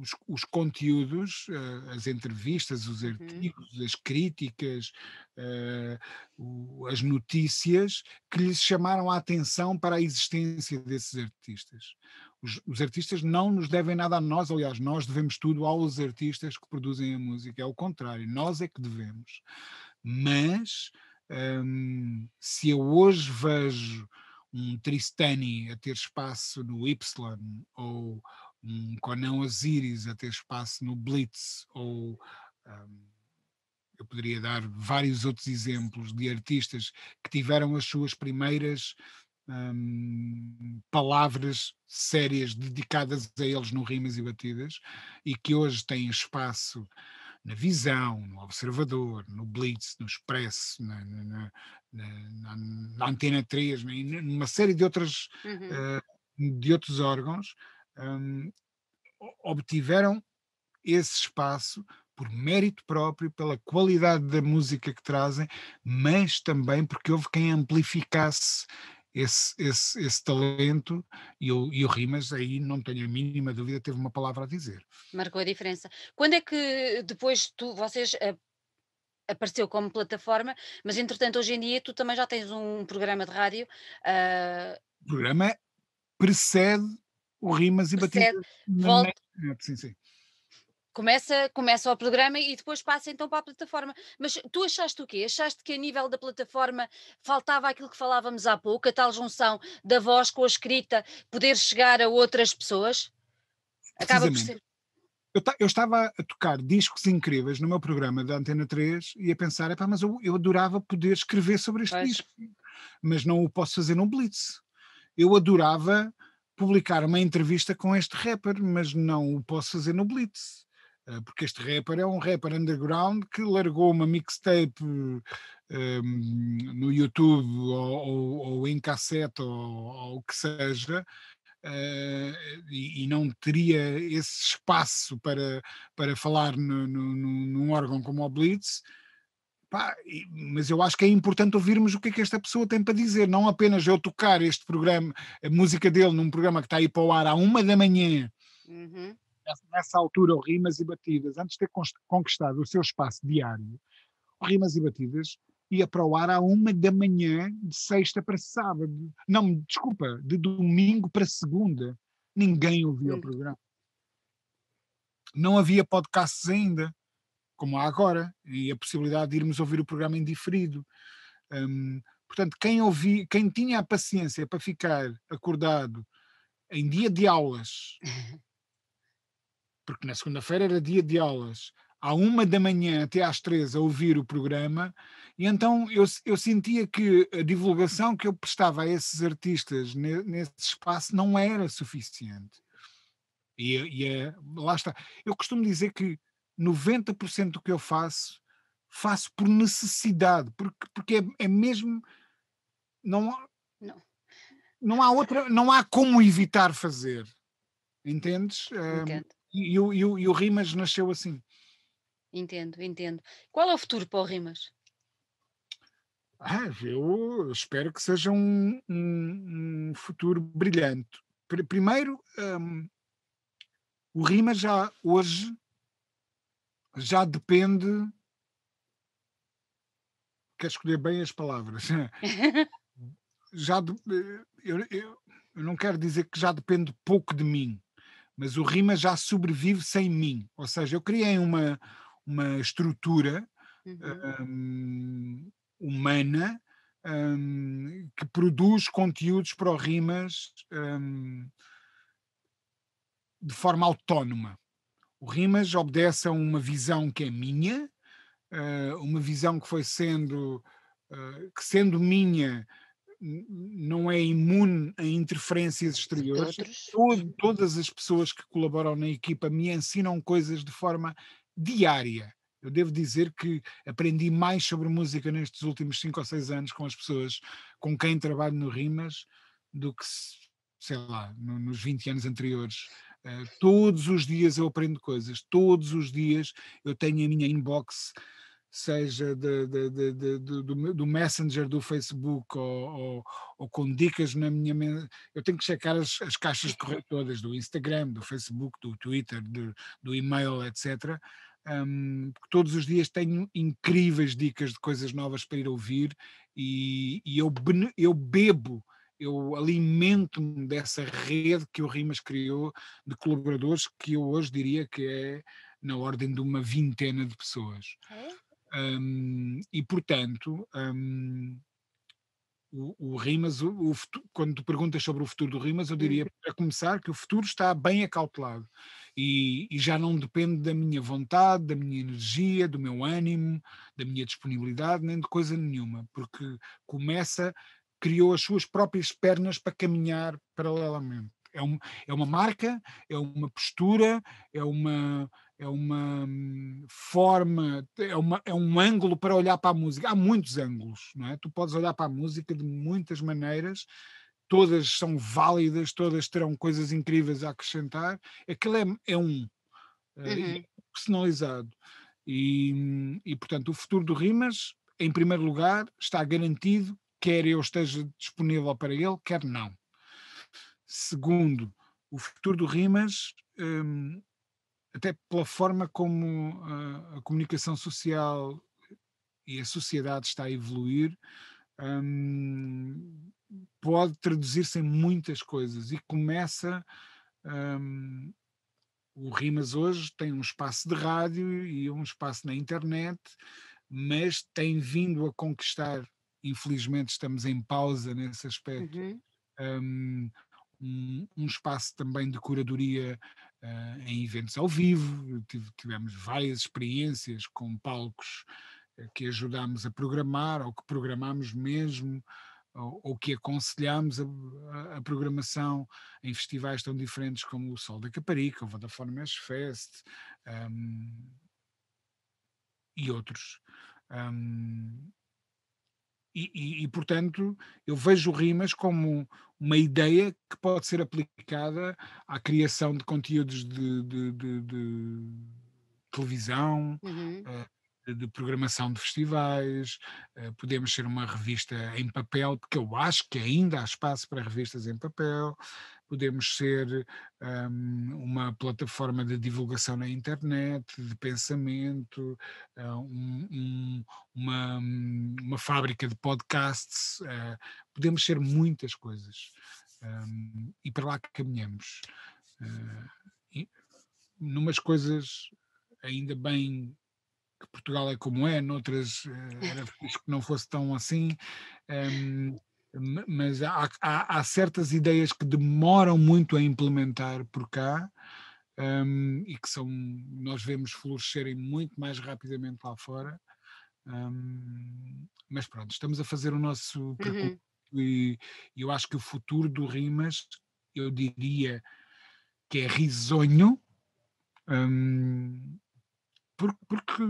os, os, conteúdos, as entrevistas, os uhum. artigos, uhum. as críticas, o, as notícias que lhes chamaram a atenção para a existência desses artistas. Os, os, artistas não nos devem nada a nós, aliás, nós devemos tudo aos artistas que produzem a música, é o contrário, nós é que devemos. Mas hum, se eu hoje vejo um Tristani a ter espaço no Y ou um Conan Osiris a ter espaço no Blitz ou hum, eu poderia dar vários outros exemplos de artistas que tiveram as suas primeiras Hum, palavras sérias dedicadas a eles no Rimas e Batidas e que hoje têm espaço na visão, no observador, no blitz, no expresso, na, na, na, na antena 3, né, numa série de outras uhum. uh, de outros órgãos, um, obtiveram esse espaço por mérito próprio, pela qualidade da música que trazem, mas também porque houve quem amplificasse esse, esse, esse talento e o, e o Rimas aí não tenho a mínima dúvida teve uma palavra a dizer. Marcou a diferença. Quando é que depois tu, vocês apareceu como plataforma, mas entretanto hoje em dia tu também já tens um programa de rádio. Uh... Ah, o programa precede o Rimas e Batidas. Volta, sim, sim começa, começa o programa e depois passa então para a plataforma. Mas tu achaste o quê? Achaste que a nível da plataforma faltava aquilo que falávamos há pouco, a tal junção da voz com a escrita, poder chegar a outras pessoas? Acaba por ser. Eu, eu, estava a tocar discos incríveis no meu programa da Antena 3 e a pensar, mas eu, eu adorava poder escrever sobre este pois. disco, mas não o posso fazer no Blitz. Eu adorava publicar uma entrevista com este rapper, mas não o posso fazer no Blitz. Eh, porque este rapper é um rapper underground que largou uma mixtape um, ehm, no YouTube ou, ou, ou, em cassete ou, ou o que seja. Uh, e, e, não teria esse espaço para, para falar no, no, num órgão como o Blitz, Pá, mas eu acho que é importante ouvirmos o que é que esta pessoa tem para dizer, não apenas eu tocar este programa, a música dele num programa que está aí para o ar à uma da manhã, uhum nessa altura o Rimas e Batidas, antes de ter conquistado o seu espaço diário, o Rimas e Batidas ia para o ar à uma da manhã, de sexta para sábado. Não, desculpa, de domingo para segunda. Ninguém ouvia hum. o programa. Não havia podcasts ainda, como há agora, e a possibilidade de irmos ouvir o programa em diferido. Hum, portanto, quem, ouvi, quem tinha a paciência para ficar acordado em dia de aulas porque na segunda-feira era dia de aulas, à uma da manhã até às três a ouvir o programa, e então eu, eu sentia que a divulgação que eu prestava a esses artistas ne, nesse espaço não era suficiente. E, e lá está. Eu costumo dizer que 90% do que eu faço, faço por necessidade, porque, porque é, é mesmo. Não, não. não há outra. Não há como evitar fazer. Entendes? Entendo. E, e, o, e, o, e o Rimas nasceu assim. Entendo, entendo. Qual é o futuro para o Rimas? Ah, eu espero que seja um, um, um futuro brilhante. primeiro, um, o Rimas já hoje já depende. Quero escolher bem as palavras. já de, eh, eu, eu, eu não quero dizer que já depende pouco de mim, mas o rima já sobrevive sem mim. Ou seja, eu criei uma, uma estrutura uhum. um, humana um, que produz conteúdos para o rimas um, de forma autónoma. O Rimas obedece a uma visão que é minha, eh, uma visão que foi sendo, eh, que sendo minha, não é imune a interferências exteriores. Todo, todas as pessoas que colaboram na equipa me ensinam coisas de forma diária. Eu devo dizer que aprendi mais sobre música nestes últimos 5 ou 6 anos com as pessoas com quem trabalho no Rimas do que, sei lá, no, nos 20 anos anteriores. Uh, todos os dias eu aprendo coisas, todos os dias eu tenho a minha inbox seja de, de, de, do, do, Messenger do Facebook ou, ou, ou, com dicas na minha. Eu tenho que checar as, as caixas uhum. todas do Instagram, do Facebook, do Twitter, do, do e-mail, etc. Um, todos os dias tenho incríveis dicas de coisas novas para ir ouvir e, e eu, eu bebo eu alimento-me dessa rede que o Rimas criou de colaboradores que eu hoje diria que é na ordem de uma vintena de pessoas. É? Um, e, portanto, um, o, o, Rimas, o, o futuro, quando tu perguntas sobre o futuro do Rimas, eu diria, para começar, que o futuro está bem acautelado e, e, já não depende da minha vontade, da minha energia, do meu ânimo, da minha disponibilidade, nem de coisa nenhuma, porque começa, criou as suas próprias pernas para caminhar paralelamente é, um, é uma marca, é uma postura, é uma, é uma hum, forma, é, uma, é um ângulo para olhar para a música. Há muitos ângulos, não é? Tu podes olhar para a música de muitas maneiras, todas são válidas, todas terão coisas incríveis a acrescentar. Aquilo é, é um, eh, uhum. é personalizado. E, hum, e, portanto, o futuro do Rimas, em primeiro lugar, está garantido, quer eu esteja disponível para ele, quer não. Segundo, o futuro do Rimas, um, até pela forma como a, ah, a comunicação social e a sociedade está a evoluir, um, pode traduzir-se em muitas coisas e começa. Um, o Rimas hoje tem um espaço de rádio e um espaço na internet, mas tem vindo a conquistar. Infelizmente, estamos em pausa nesse aspecto. Uhum. Um, um, um espaço também de curadoria uh, em eventos ao vivo, Tive, tivemos várias experiências com palcos eh, que ajudámos a programar ou que programámos mesmo ou, ou que aconselhámos a, a, a, programação em festivais tão diferentes como o Sol da Caparica, o Vodafone Mesh Fest um, ehm, e outros. Um, ehm, e, e, e, portanto, eu vejo rimas como uma ideia que pode ser aplicada à criação de conteúdos de, de, de, de televisão, uhum. Eh, de, programação de festivais. Eh, podemos ser uma revista em papel, porque eu acho que ainda há espaço para revistas em papel podemos ser um, uma plataforma de divulgação na internet, de pensamento, eh, um, um, uma, uma fábrica de podcasts, uh, podemos ser muitas coisas hum, e para lá caminhamos. Uh, e, numas coisas ainda bem que Portugal é como é, noutras era era que não fosse tão assim. Um, mas há, há, há, certas ideias que demoram muito a implementar por cá um, e que são nós vemos florescerem muito mais rapidamente lá fora um, mas pronto estamos a fazer o nosso uhum. percurso uhum. e eu acho que o futuro do rimas eu diria que é risonho um, porque, porque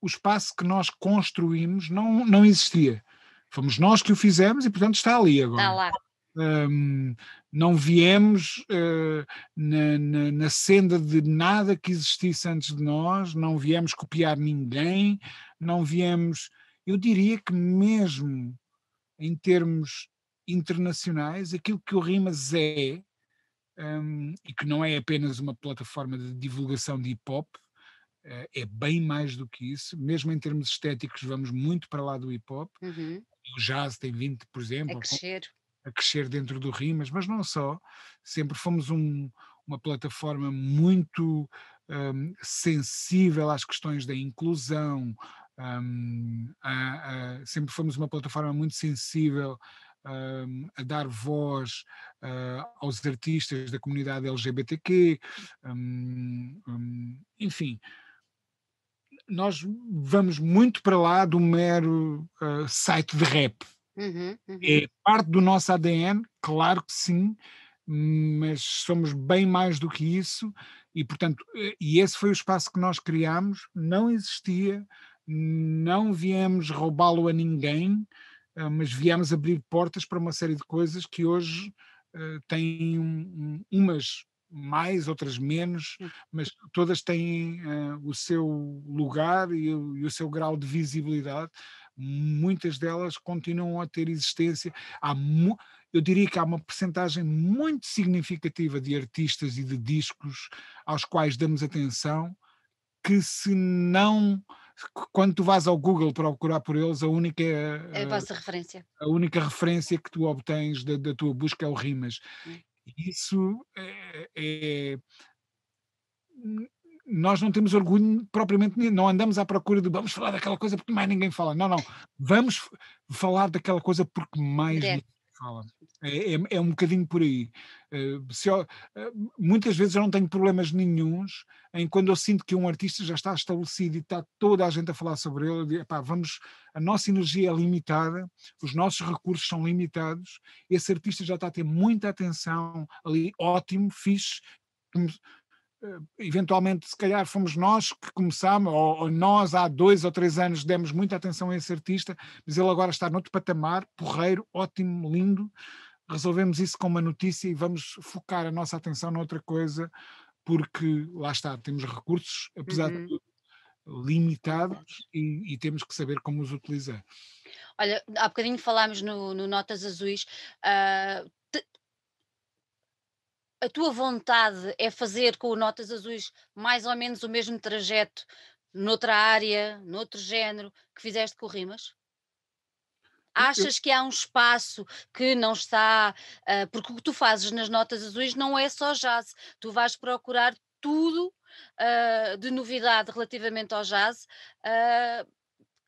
o espaço que nós construímos não, não existia Fomos nós que o fizemos e, portanto, está ali agora. Está lá. Um, não viemos uh, na, na, na, senda de nada que existisse antes de nós, não viemos copiar ninguém, não viemos. Eu diria que, mesmo em termos internacionais, aquilo que o Rimas é, um, e que não é apenas uma plataforma de divulgação de hip hop, uh, eh, é bem mais do que isso, mesmo em termos estéticos, vamos muito para lá do hip hop. Uhum o jazz tem vindo, por exemplo, a crescer, a crescer dentro do Rimas, mas não só. Sempre fomos um, uma plataforma muito um, sensível às questões da inclusão, um, a, a, sempre fomos uma plataforma muito sensível um, a dar voz uh, aos artistas da comunidade LGBTQ, hum, hum, enfim nós vamos muito para lá do mero uh, site de rap. Uhum, uhum. É parte do nosso ADN, claro que sim, mas somos bem mais do que isso e, portanto, e esse foi o espaço que nós criámos, não existia, não viemos roubá-lo a ninguém, ah, mas viemos abrir portas para uma série de coisas que hoje uh, têm um, um, umas mais, outras menos, hum. mas todas têm uh, o seu lugar e o, e o, seu grau de visibilidade. Muitas delas continuam a ter existência. Há eu diria que há uma percentagem muito significativa de artistas e de discos aos quais damos atenção que se não quando tu vais ao Google procurar por eles, a única. É a eh, vossa referência. A única referência que tu obtens da, da tua busca é o Rimas. Hum. Isso é, é, é nós não temos orgulho propriamente, não andamos à procura de vamos falar daquela coisa porque mais ninguém fala. Não, não. Vamos falar daquela coisa porque mais. É fala. É, é, é, um bocadinho por aí. Eh, eu, eh, muitas vezes eu não tenho problemas nenhums em quando eu sinto que um artista já está estabelecido e está toda a gente a falar sobre ele, digo, epá, vamos, a nossa energia é limitada, os nossos recursos são limitados, esse artista já está a ter muita atenção ali, ótimo, fixe, eventualmente, se calhar, fomos nós que começámos, ou, ou, nós há dois ou três anos demos muita atenção a esse artista, mas ele agora está noutro patamar, porreiro, ótimo, lindo. Resolvemos isso com uma notícia e vamos focar a nossa atenção noutra coisa, porque lá está, temos recursos, apesar uhum. de limitados e, e, temos que saber como os utilizar. Olha, há bocadinho falámos no, no Notas Azuis, uh, a tua vontade é fazer com o Notas Azuis mais ou menos o mesmo trajeto noutra área, noutro género que fizeste com o Rimas? Achas que há um espaço que não está. Uh, porque o que tu fazes nas notas azuis não é só jazz. Tu vais procurar tudo uh, de novidade relativamente ao jazz uh,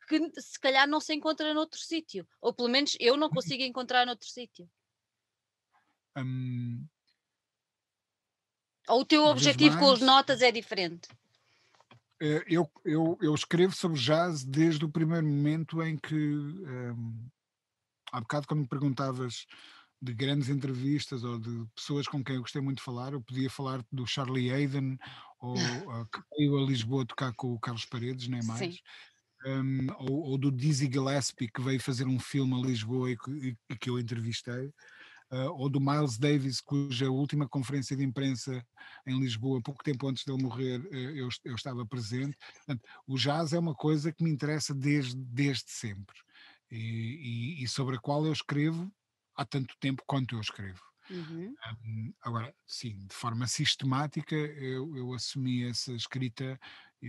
que se calhar não se encontra noutro sítio. Ou pelo menos eu não consigo encontrar noutro sítio. Hum, ou o teu Uma objetivo com as notas é diferente? É, eu, eu, eu, escrevo sobre jazz desde o primeiro momento em que. Um, há bocado, quando me perguntavas de grandes entrevistas ou de pessoas com quem eu gostei muito de falar, eu podia falar do Charlie Hayden, ou uh, que veio a Lisboa tocar com o Carlos Paredes, nem mais. Sim. Um, ou, ou, do Dizzy Gillespie, que veio fazer um filme a Lisboa e que, e que eu entrevistei uh, ou do Miles Davis, cuja última conferência de imprensa em Lisboa, pouco tempo antes dele morrer, uh, eu, eu, estava presente. Portanto, o jazz é uma coisa que me interessa desde, desde sempre e, e, e sobre a qual eu escrevo há tanto tempo quanto eu escrevo. Uhum. Um, agora, sim, de forma sistemática, eu, eu assumi essa escrita eh,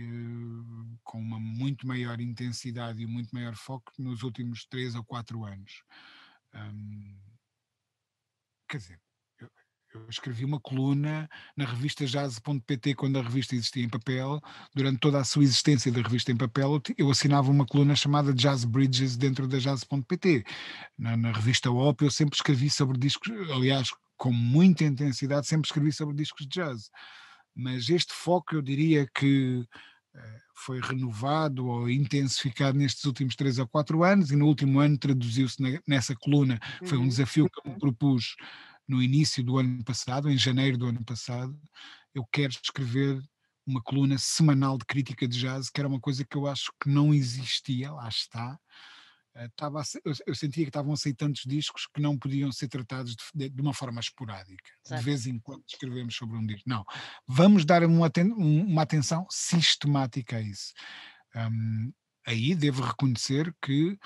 com uma muito maior intensidade e muito maior foco nos últimos três ou quatro anos. Um, quer dizer, eu, eu escrevi uma coluna na revista jazz.pt quando a revista existia em papel, durante toda a sua existência da revista em papel, eu assinava uma coluna chamada Jazz Bridges dentro da jazz.pt. Na, na revista OP eu sempre escrevi sobre discos, aliás, com muita intensidade, sempre escrevi sobre discos de jazz. Mas este foco, eu diria que foi renovado ou intensificado nestes últimos três ou quatro anos e no último ano traduziu-se nessa coluna. Foi um uhum. desafio que eu me propus no início do ano passado, em janeiro do ano passado. Eu quero escrever uma coluna semanal de crítica de jazz, que era uma coisa que eu acho que não existia, lá está. Estava eh, eu, eu, sentia que estavam a sair tantos discos que não podiam ser tratados de, de uma forma esporádica. Certo. De vez em quando escrevemos sobre um disco. Não, vamos dar uma, uma atenção sistemática a isso. Um, aí devo reconhecer que uh,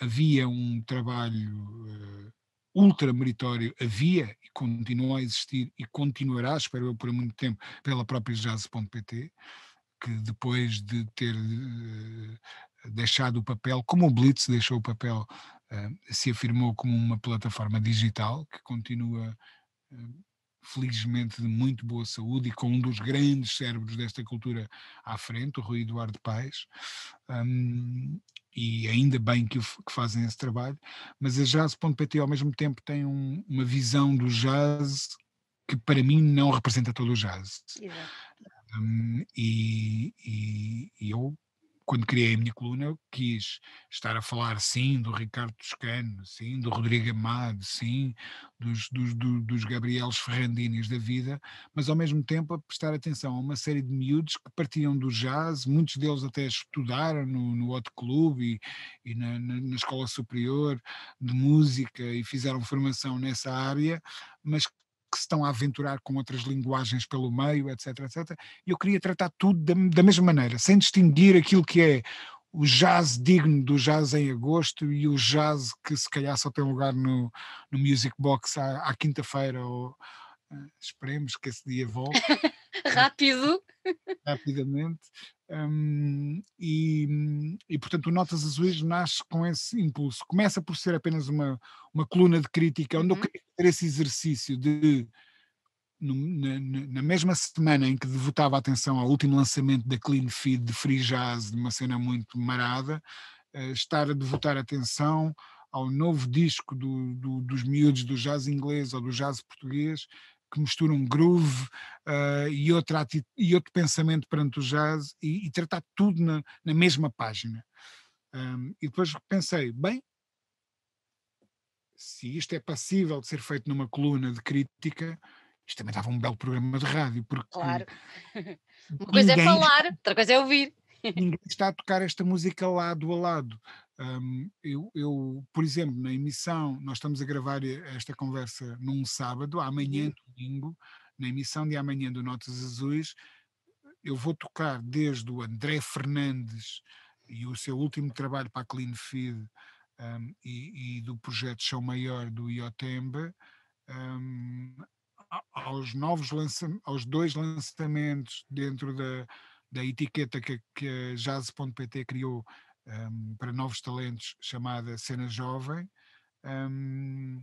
havia um trabalho uh, ultra meritório, havia e continua a existir e continuará, espero eu, por muito tempo, pela própria jazz.pt que depois de ter uh, deixado o papel, como o Blitz deixou o papel, eh, se afirmou como uma plataforma digital que continua eh, felizmente de muito boa saúde e com um dos grandes cérebros desta cultura à frente, o Rui Eduardo Paes, um, e ainda bem que, que, fazem esse trabalho, mas a jazz.pt ao mesmo tempo tem um, uma visão do jazz que para mim não representa todo o jazz. Um, e, e, e, eu quando criei a minha coluna, eu quis estar a falar, sim, do Ricardo Toscano, sim, do Rodrigo Amado, sim, dos, dos, dos Gabrielos Ferrandinis da vida, mas ao mesmo tempo a prestar atenção a uma série de miúdos que partiam do jazz, muitos deles até estudaram no, no Hot Club e, e na, na, na Escola Superior de Música e fizeram formação nessa área, mas que se estão a aventurar com outras linguagens pelo meio, etc, etc. E eu queria tratar tudo da, da mesma maneira, sem distinguir aquilo que é o jazz digno do jazz em agosto e o jazz que se calhar só tem lugar no, no Music Box à, à quinta-feira ou eh, esperemos que esse dia volte. Eh, Rápido. Rapidamente. Um, e, hum, e, portanto, o Notas Azuis nasce com esse impulso. Começa por ser apenas uma, uma coluna de crítica, onde uhum. eu queria ter esse exercício de, no, na, na, mesma semana em que devotava atenção ao último lançamento da Clean Feed de Free Jazz, de uma cena muito marada, uh, estar a devotar atenção ao novo disco do, do, dos miúdos do jazz inglês ou do jazz português, que mistura um groove uh, e, outra e outro pensamento perante o jazz e, e tratar tudo na, na mesma página. Um, e depois pensei, bem, se isto é passível de ser feito numa coluna de crítica, isto também dava um belo programa de rádio, porque. Claro. Uma coisa é falar, outra coisa é ouvir. Ninguém está a tocar esta música lado a lado. Um, eu, eu, por exemplo, na emissão, nós estamos a gravar eh, esta conversa num sábado, amanhã, uhum. domingo, na emissão de amanhã do Notas Azuis, eu vou tocar desde o André Fernandes e o seu último trabalho para a Clean Feed um, e, e, do projeto Chão Maior do Iotemba, um, aos novos aos dois lançamentos dentro da, da etiqueta que, que a Jazz.pt criou um, para novos talentos chamada Cena Jovem. Um,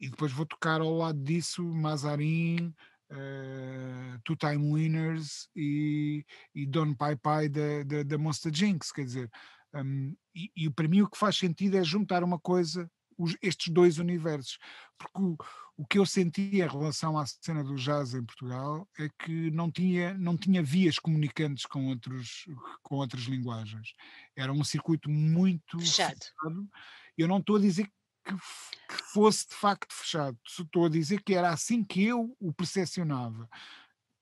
e depois vou tocar ao lado disso Mazarin, uh, Two Time Winners e, e Don Pai Pai da, da, da Monster Jinx. Quer dizer, um, e, e para mim o que faz sentido é juntar uma coisa, os, estes dois universos. Porque o, o que eu sentia em relação à cena do jazz em Portugal é que não tinha, não tinha vias comunicantes com, outros, com outras linguagens. Era um circuito muito fechado. fechado. Eu não estou a dizer que, que fosse de facto fechado, estou a dizer que era assim que eu o percepcionava.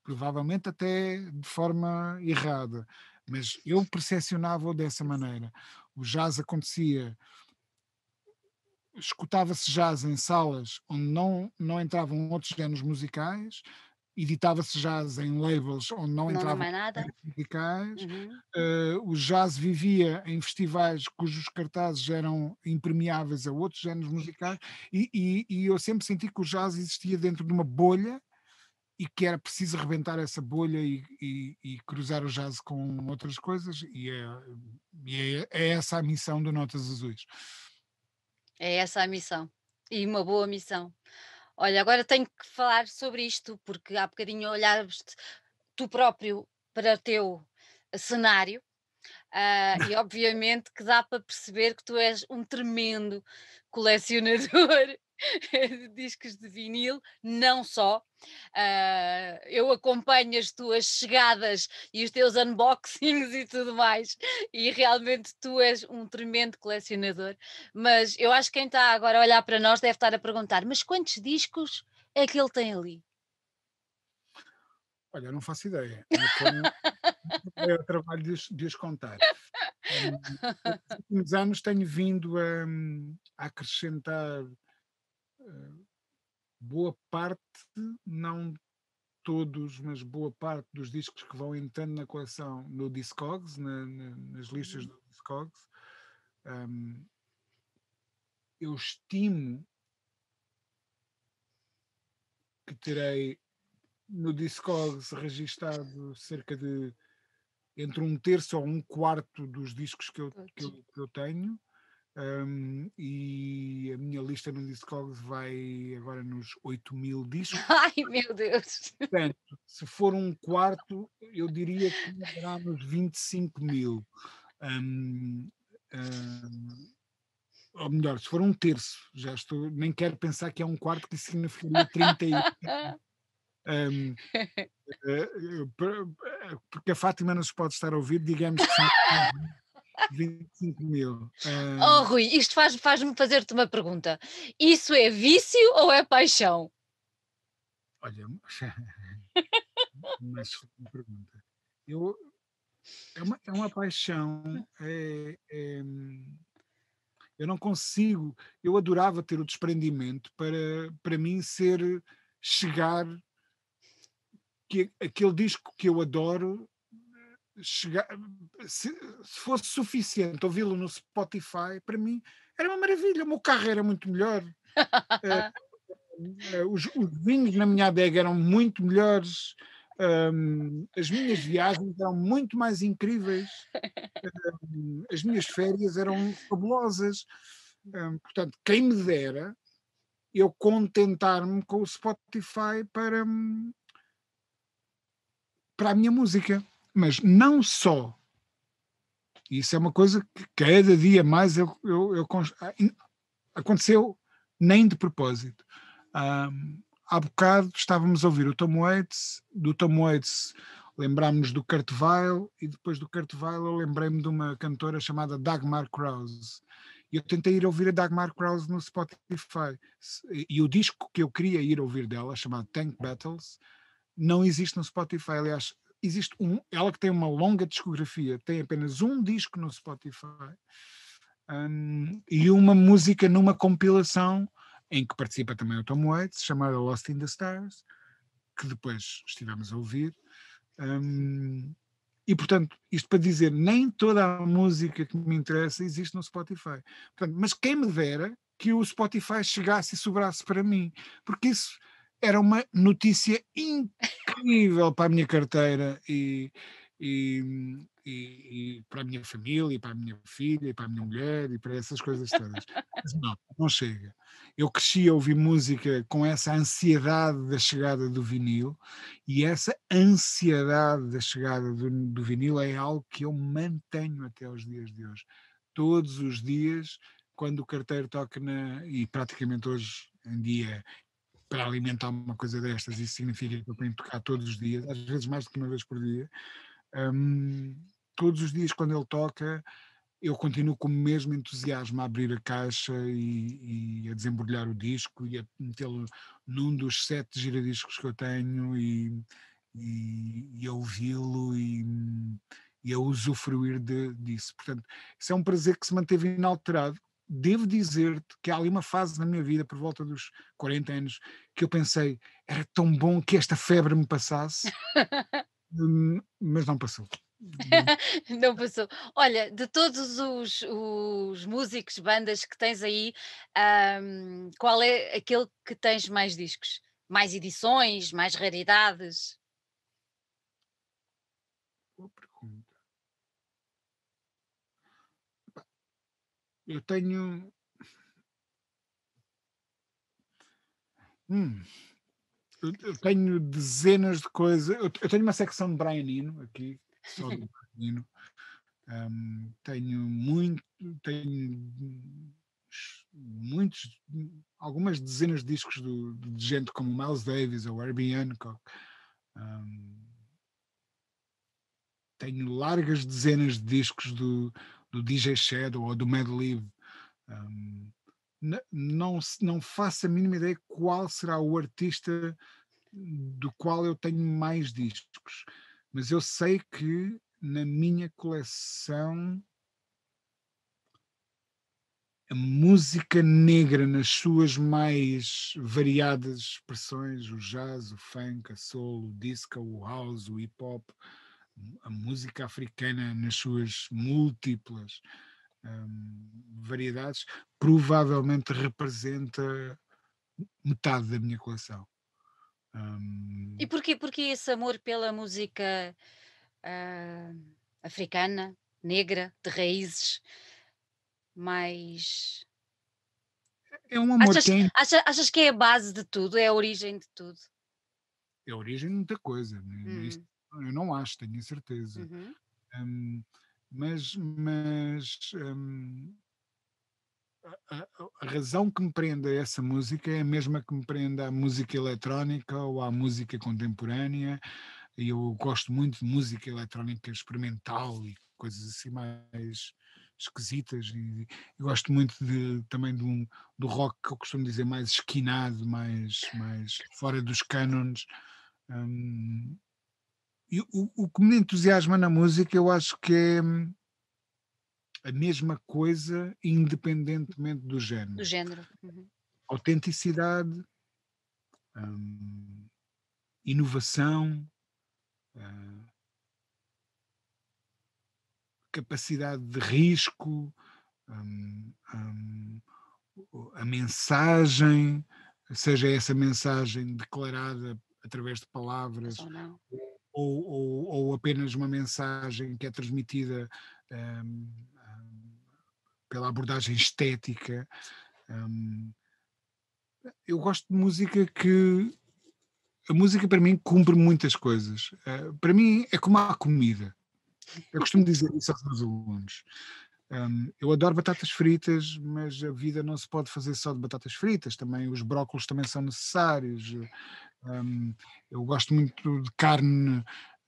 Provavelmente até de forma errada, mas eu percepcionava-o dessa maneira. O jazz acontecia escutava-se jazz em salas onde não, não entravam outros géneros musicais, editava-se jazz em labels onde não, não entravam outros musicais, uhum. uh, o jazz vivia em festivais cujos cartazes eram impermeáveis a outros géneros musicais, e, e, e eu sempre senti que o jazz existia dentro de uma bolha e que era preciso rebentar essa bolha e, e, e, cruzar o jazz com outras coisas, e, é, e é, é, essa a missão do Notas Azuis. É essa a missão. E uma boa missão. Olha, agora tenho que falar sobre isto, porque há bocadinho olhaste te tu próprio para o teu cenário Uh, e obviamente que dá para perceber que tu és um tremendo colecionador discos de vinil, não só. Uh, eu acompanho as tuas chegadas e os teus unboxings e tudo mais, e realmente tu és um tremendo colecionador. Mas eu acho que quem está agora a olhar para nós deve estar a perguntar: mas quantos discos é que ele tem ali? Olha, não faço ideia. é o trabalho de, de os contar. Um, nos últimos anos tenho vindo a, hum, a acrescentar boa parte, não todos, mas boa parte dos discos que vão entrando na coleção no Discogs, na, na, nas listas uhum. do Discogs, um, eu estimo que terei no Discogs registado cerca de entre um terço ou um quarto dos discos que eu, que eu, que eu tenho. Um, e a minha lista no Discogs vai agora nos 8 mil discos. Ai meu Deus! Portanto, se for um quarto, eu diria que será nos 25 mil. Um, um, ou melhor, se for um terço, já estou, nem quero pensar que é um quarto que isso significaria 30 um, eh, eh, eh, porque a Fátima não se pode estar a ouvir, digamos que são 25 mil. Oh, eh, Rui, isto faz-me faz fazer te uma pergunta. Isso é vício ou é paixão? Olha, uma pergunta. Eu, é, uma, é uma paixão. É, é, eu não consigo. Eu adorava ter o desprendimento para, para mim ser chegar que aquele disco que eu adoro chegar, se, se fosse suficiente ouvi-lo no Spotify, para mim era uma maravilha. O meu carro era muito melhor. uh, os, os, vinhos na minha adega eram muito melhores. Um, ehm, as minhas viagens eram muito mais incríveis, um, ehm, as minhas férias eram fabulosas. Um, ehm, portanto, quem me dera eu contentar-me com o Spotify para, hum, para a minha música mas não só. Isso é uma coisa que cada dia mais eu, eu, eu ah, aconteceu nem de propósito. Um, há bocado estávamos a ouvir o Tom Waits, do Tom Waits lembrámos do Kurt Weill e depois do Kurt Weill eu lembrei-me de uma cantora chamada Dagmar Krause. E eu tentei ir ouvir a Dagmar Krause no Spotify e o disco que eu queria ir ouvir dela, chamado Tank Battles, não existe no Spotify. Aliás, existe um, ela que tem uma longa discografia, tem apenas um disco no Spotify um, e uma música numa compilação em que participa também o Tom Waits, chamada Lost in the Stars, que depois estivemos a ouvir. Um, e, portanto, isto para dizer, nem toda a música que me interessa existe no Spotify. Portanto, mas quem me dera que o Spotify chegasse e sobrasse para mim, porque isso era uma notícia incrível para a minha carteira e, e, e, e, para a minha família, e para a minha filha, e para a minha mulher, e para essas coisas todas. Mas não, não chega. Eu cresci a ouvir música com essa ansiedade da chegada do vinil, e essa ansiedade da chegada do, do vinil é algo que eu mantenho até os dias de hoje. Todos os dias, quando o carteiro toca na. e praticamente hoje em dia para alimentar uma coisa destas, isso significa que eu tenho que tocar todos os dias, às vezes mais do que uma vez por dia. Um, todos os dias, quando ele toca, eu continuo com o mesmo entusiasmo a abrir a caixa e, e a desembrulhar o disco e a metê-lo num dos sete giradiscos que eu tenho e, e, e a ouvi-lo e, e, a usufruir de, disso. Portanto, isso é um prazer que se manteve inalterado devo dizer-te que há ali uma fase na minha vida, por volta dos 40 anos, que eu pensei, era tão bom que esta febre me passasse, hum, mas não passou. não passou. Olha, de todos os, os músicos, bandas que tens aí, um, qual é aquele que tens mais discos? Mais edições, mais raridades? eu tenho. Hum, eu tenho dezenas de coisas. Eu, tenho uma secção de Brian Eno aqui, só do Brian Eno. Um, tenho muito, tenho muitos, algumas dezenas de discos do, de gente como Miles Davis ou Herbie Hancock. Um, tenho largas dezenas de discos do, do DJ Shadow ou do Madlib. Um, não, não faço a mínima ideia qual será o artista do qual eu tenho mais discos, mas eu sei que na minha coleção a música negra nas suas mais variadas expressões, o jazz, o funk, a soul, o disco, o house, o hip hop, a música africana nas suas múltiplas hum, variedades, provavelmente representa metade da minha coleção. Hum, e porquê, porquê esse amor pela música uh, africana, negra, de raízes mais. É um amor achas, que... achas, achas que é a base de tudo, é a origem de tudo? é a origem de muita coisa. Né? É hum. Isto, eu não acho, tenho a certeza. Uhum. Um, mas mas um, a, a, a, razão que me prende a essa música é a mesma que me prende à música eletrónica ou à música contemporânea. Eu gosto muito de música eletrónica experimental e coisas assim mais esquisitas. E, gosto muito de, também de um, do rock que eu costumo dizer mais esquinado, mais, mais fora dos cânones. Um, o, o que me entusiasma na música, eu acho que é hum, a mesma coisa, independentemente do género. Do género. Uhum. Autenticidade, hum, inovação, hum, capacidade de risco, hum, hum a mensagem, seja essa mensagem declarada através de palavras ou ou, ou, ou apenas uma mensagem que é transmitida um, hum, pela abordagem estética. Um, eu gosto de música que. A música para mim cumpre muitas coisas. Uh, para mim é como a comida. Eu costumo dizer isso aos meus alunos. Um, eu adoro batatas fritas, mas a vida não se pode fazer só de batatas fritas. Também os brócolos também são necessários. Um, eu gosto muito de carne,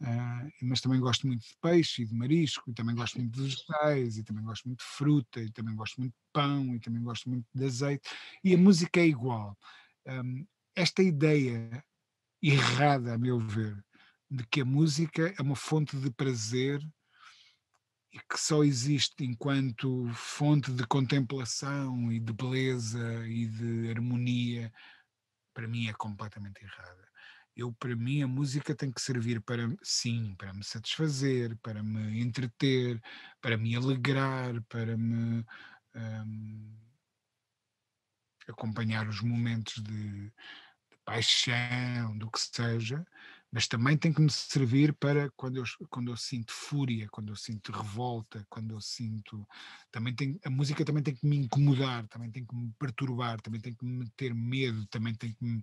uh, mas também gosto muito de peixe e de marisco, e também gosto muito de vegetais, e também gosto muito de fruta, e também gosto muito de pão, e também gosto muito de azeite. E a música é igual. Um, esta ideia errada, a meu ver, de que a música é uma fonte de prazer e que só existe enquanto fonte de contemplação e de beleza e de harmonia para mim é completamente errada. Eu, para mim, a música tem que servir para, sim, para me satisfazer, para me entreter, para me alegrar, para me um, acompanhar os momentos de, de paixão, do que seja, mas também tem que me servir para quando eu, quando eu sinto fúria, quando eu sinto revolta, quando eu sinto. Também tem, a música também tem que me incomodar, também tem que me perturbar, também tem que me meter medo, também tem que me.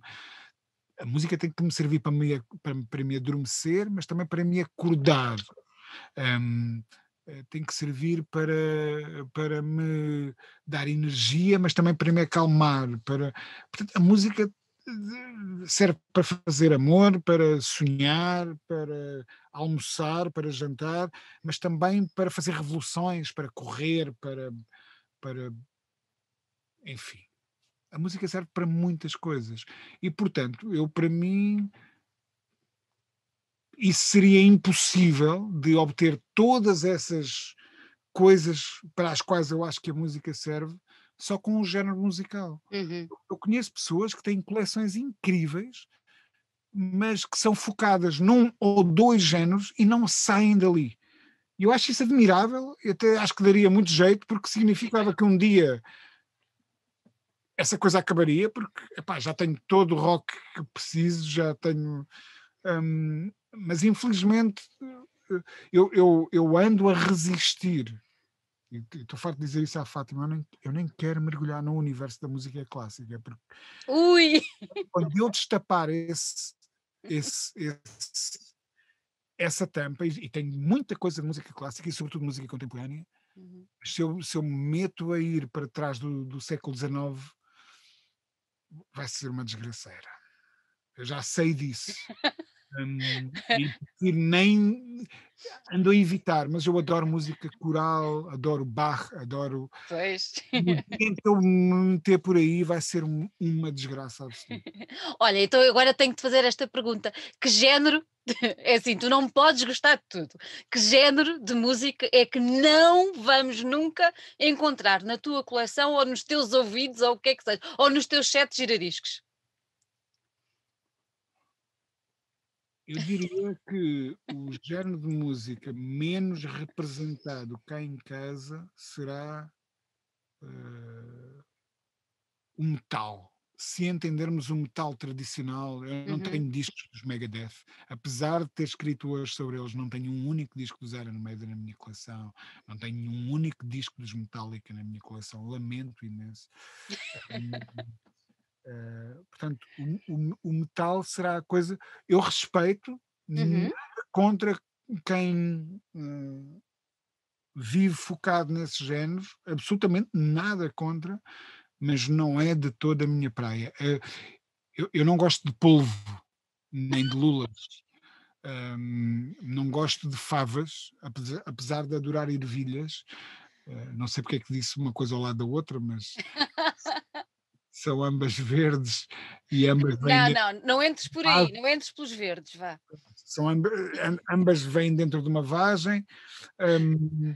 A música tem que me servir para me, para, para me adormecer, mas também para me acordar. Um, eh, tem que servir para, para me dar energia, mas também para me acalmar. Para... Portanto, a música serve para fazer amor, para sonhar, para almoçar, para jantar, mas também para fazer revoluções, para correr, para, para enfim. A música serve para muitas coisas. E portanto, eu para mim isso seria impossível de obter todas essas coisas para as quais eu acho que a música serve só com um género musical. Uhum. Eu conheço pessoas que têm coleções incríveis, mas que são focadas num ou dois géneros e não saem dali. Eu acho isso admirável, eu até acho que daria muito jeito, porque significava que um dia essa coisa acabaria, porque epá, já tenho todo o rock que preciso, já tenho. Hum, mas infelizmente eh, eu, eu, eu ando a resistir e estou farto de dizer isso à Fátima, eu nem, eu nem quero mergulhar no universo da música clássica. Porque Ui! Quando eu destapar esse, esse, esse essa tampa, e, e tenho muita coisa de música clássica e sobretudo música contemporânea, uhum. se, eu, se eu me meto a ir para trás do, do século XIX, vai ser uma desgraceira. Eu já sei disso. Um, e nem ando a evitar, mas eu adoro música coral, adoro Bach, adoro. Pois. Então meter por aí vai ser uma desgraça absoluta. Olha, então agora tenho te fazer esta pergunta: que género? É assim, tu não podes gostar de tudo. Que género de música é que não vamos nunca encontrar na tua coleção ou nos teus ouvidos ou o que é que seja, ou nos teus sete girariscos? Eu diria que o género de música menos representado cá em casa será uh, o metal. Se entendermos o metal tradicional, eu não uhum. tenho discos dos Megadeth. Apesar de ter escrito hoje sobre eles, não tenho um único disco dos Iron Maiden na minha coleção, não tenho um único disco dos Metallica na minha coleção. Lamento imenso. Uh, portanto, o, o, o, metal será a coisa. Eu respeito hum, uhum. contra quem hum, vive focado nesse género, absolutamente nada contra, mas não é de toda a minha praia. Uh, eu, eu, não gosto de polvo, nem de lulas. Um, não gosto de favas, apesar, apesar de adorar ervilhas. Eh, não sei porque é que disse uma coisa ao lado da outra, mas são ambas verdes e ambas Não, vêm... não, não entres por aí, não entres pelos verdes, vá. São ambas, ambas vêm dentro de uma vagem. Um,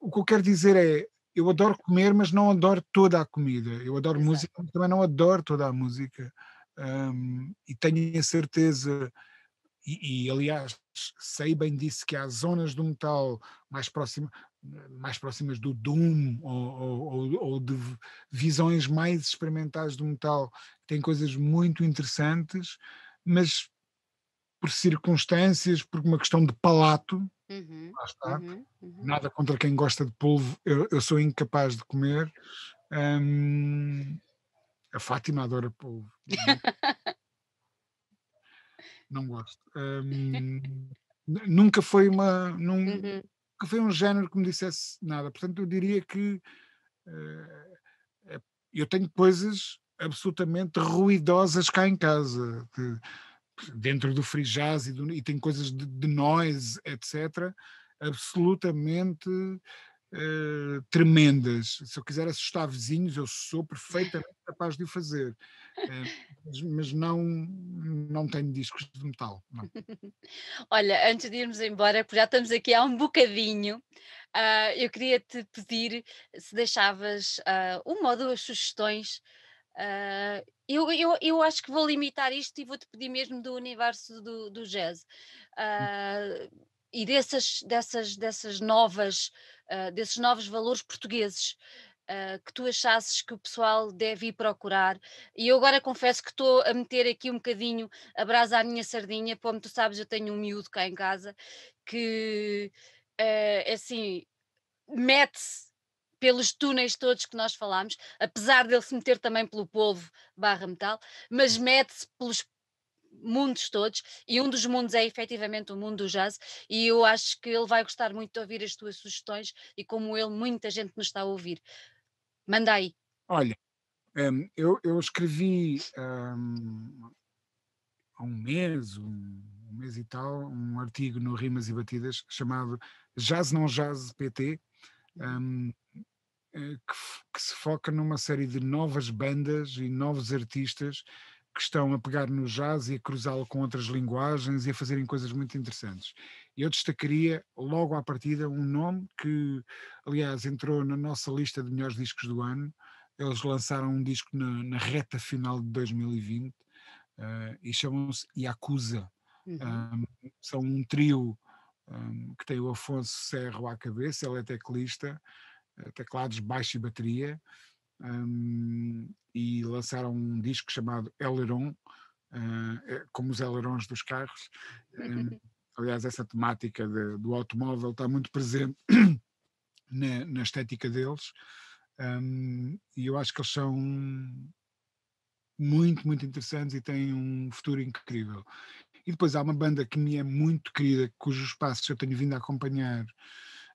o que eu quero dizer é, eu adoro comer, mas não adoro toda a comida. Eu adoro Exato. música, mas também não adoro toda a música. Um, e tenho a certeza, e, e, aliás, sei bem disso, que há zonas do metal mais próximas mais próximas do doom ou, ou, ou, de visões mais experimentais do metal tem coisas muito interessantes mas por circunstâncias por uma questão de palato uhum, está, uhum, uhum. nada contra quem gosta de polvo eu, eu sou incapaz de comer hum, a Fátima adora polvo não é? gosto hum, nunca foi uma num, uhum foi um género que me dissesse nada. Portanto, eu diria que uh, eu tenho coisas absolutamente ruidosas cá em casa, dentro do free jazz e, do, e tem coisas de, de, noise, etc., absolutamente uh, tremendas. Se eu quiser assustar vizinhos, eu sou perfeitamente capaz de o fazer. Eh, mas não, não tenho discos de metal. Não. Olha, antes de irmos embora, porque já estamos aqui há um bocadinho, uh, eu queria te pedir se deixavas uh, uma ou duas sugestões. Uh, eu, eu, eu acho que vou limitar isto e vou-te pedir mesmo do universo do, do jazz. Uh, e dessas, dessas, dessas novas, desses novos valores portugueses. Uh, que tu achasses que o pessoal deve ir procurar. E eu agora confesso que estou a meter aqui um bocadinho a brasa à minha sardinha, como tu sabes, eu tenho um miúdo cá em casa que uh, assim, mete-se pelos túneis todos que nós falámos, apesar dele se meter também pelo povo barra metal, mas mete-se pelos mundos todos, e um dos mundos é efetivamente o mundo do jazz, e eu acho que ele vai gostar muito de ouvir as tuas sugestões e como ele, muita gente nos está a ouvir. Manda aí. Olha, um, eh, eu, eu, escrevi um, eh, há um mês, um, um, mês e tal, um artigo no Rimas e Batidas chamado Jazz Não Jazz PT, uhum. eh, que, que, se foca numa série de novas bandas e novos artistas que estão a pegar no jazz e a cruzá-lo com outras linguagens e a fazerem coisas muito interessantes eu destacaria logo à partida um nome que, aliás, entrou na nossa lista de melhores discos do ano. Eles lançaram um disco na, na reta final de 2020 uh, eh, e chamam-se Yakuza. Uhum. Um, são um trio um, que tem o Afonso Serro à cabeça, ele é teclista, eh, teclados, baixo e bateria, um, e lançaram um disco chamado Eleron, uh, eh, é, como os Elerons dos carros. Aliás, essa temática de, do automóvel está muito presente na, na estética deles. Um, e eu acho que eles são muito, muito interessantes e têm um futuro incrível. E depois há uma banda que me é muito querida, cujos passos eu tenho vindo a acompanhar,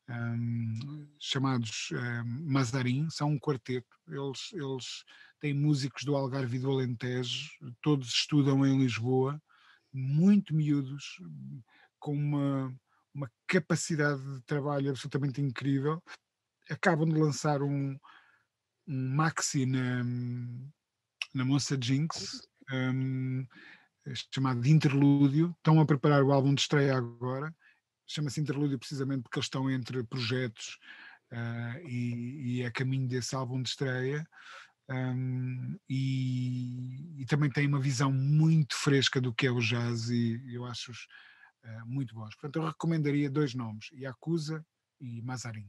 um, chamados um, Mazarim, são um quarteto. Eles, eles têm músicos do Algarve e do Alentejo, todos estudam em Lisboa, muito miúdos, com uma, uma capacidade de trabalho absolutamente incrível. Acabam de lançar um, um maxi na, na Moça Jinx, um, chamado de Interlúdio. Estão a preparar o álbum de estreia agora. Chama-se Interlúdio precisamente porque eles estão entre projetos uh, e, e é caminho desse álbum de estreia. Um, e, e, também tem uma visão muito fresca do que é o jazz e eu acho os, eh, muito bons. Portanto, eu recomendaria dois nomes, Yakuza e Mazarin.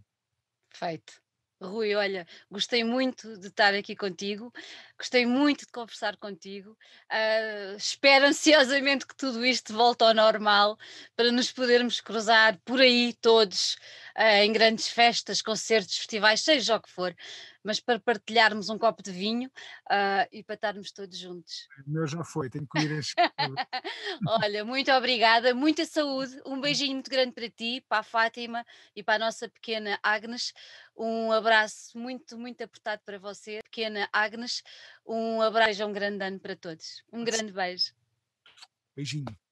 Feito. Rui, olha, gostei muito de estar aqui contigo, gostei muito de conversar contigo. Uh, espero ansiosamente que tudo isto volte ao normal para nos podermos cruzar por aí todos uh, em grandes festas, concertos, festivais, seja o que for mas para partilharmos um copo de vinho uh, e para estarmos todos juntos. O meu já foi, tenho que ir. Este... Olha, muito obrigada, muita saúde, um beijinho muito grande para ti, para a Fátima e para a nossa pequena Agnes. Um abraço muito, muito apertado para você, pequena Agnes. Um abraço, um grande ano para todos. Um grande beijo. Beijinho.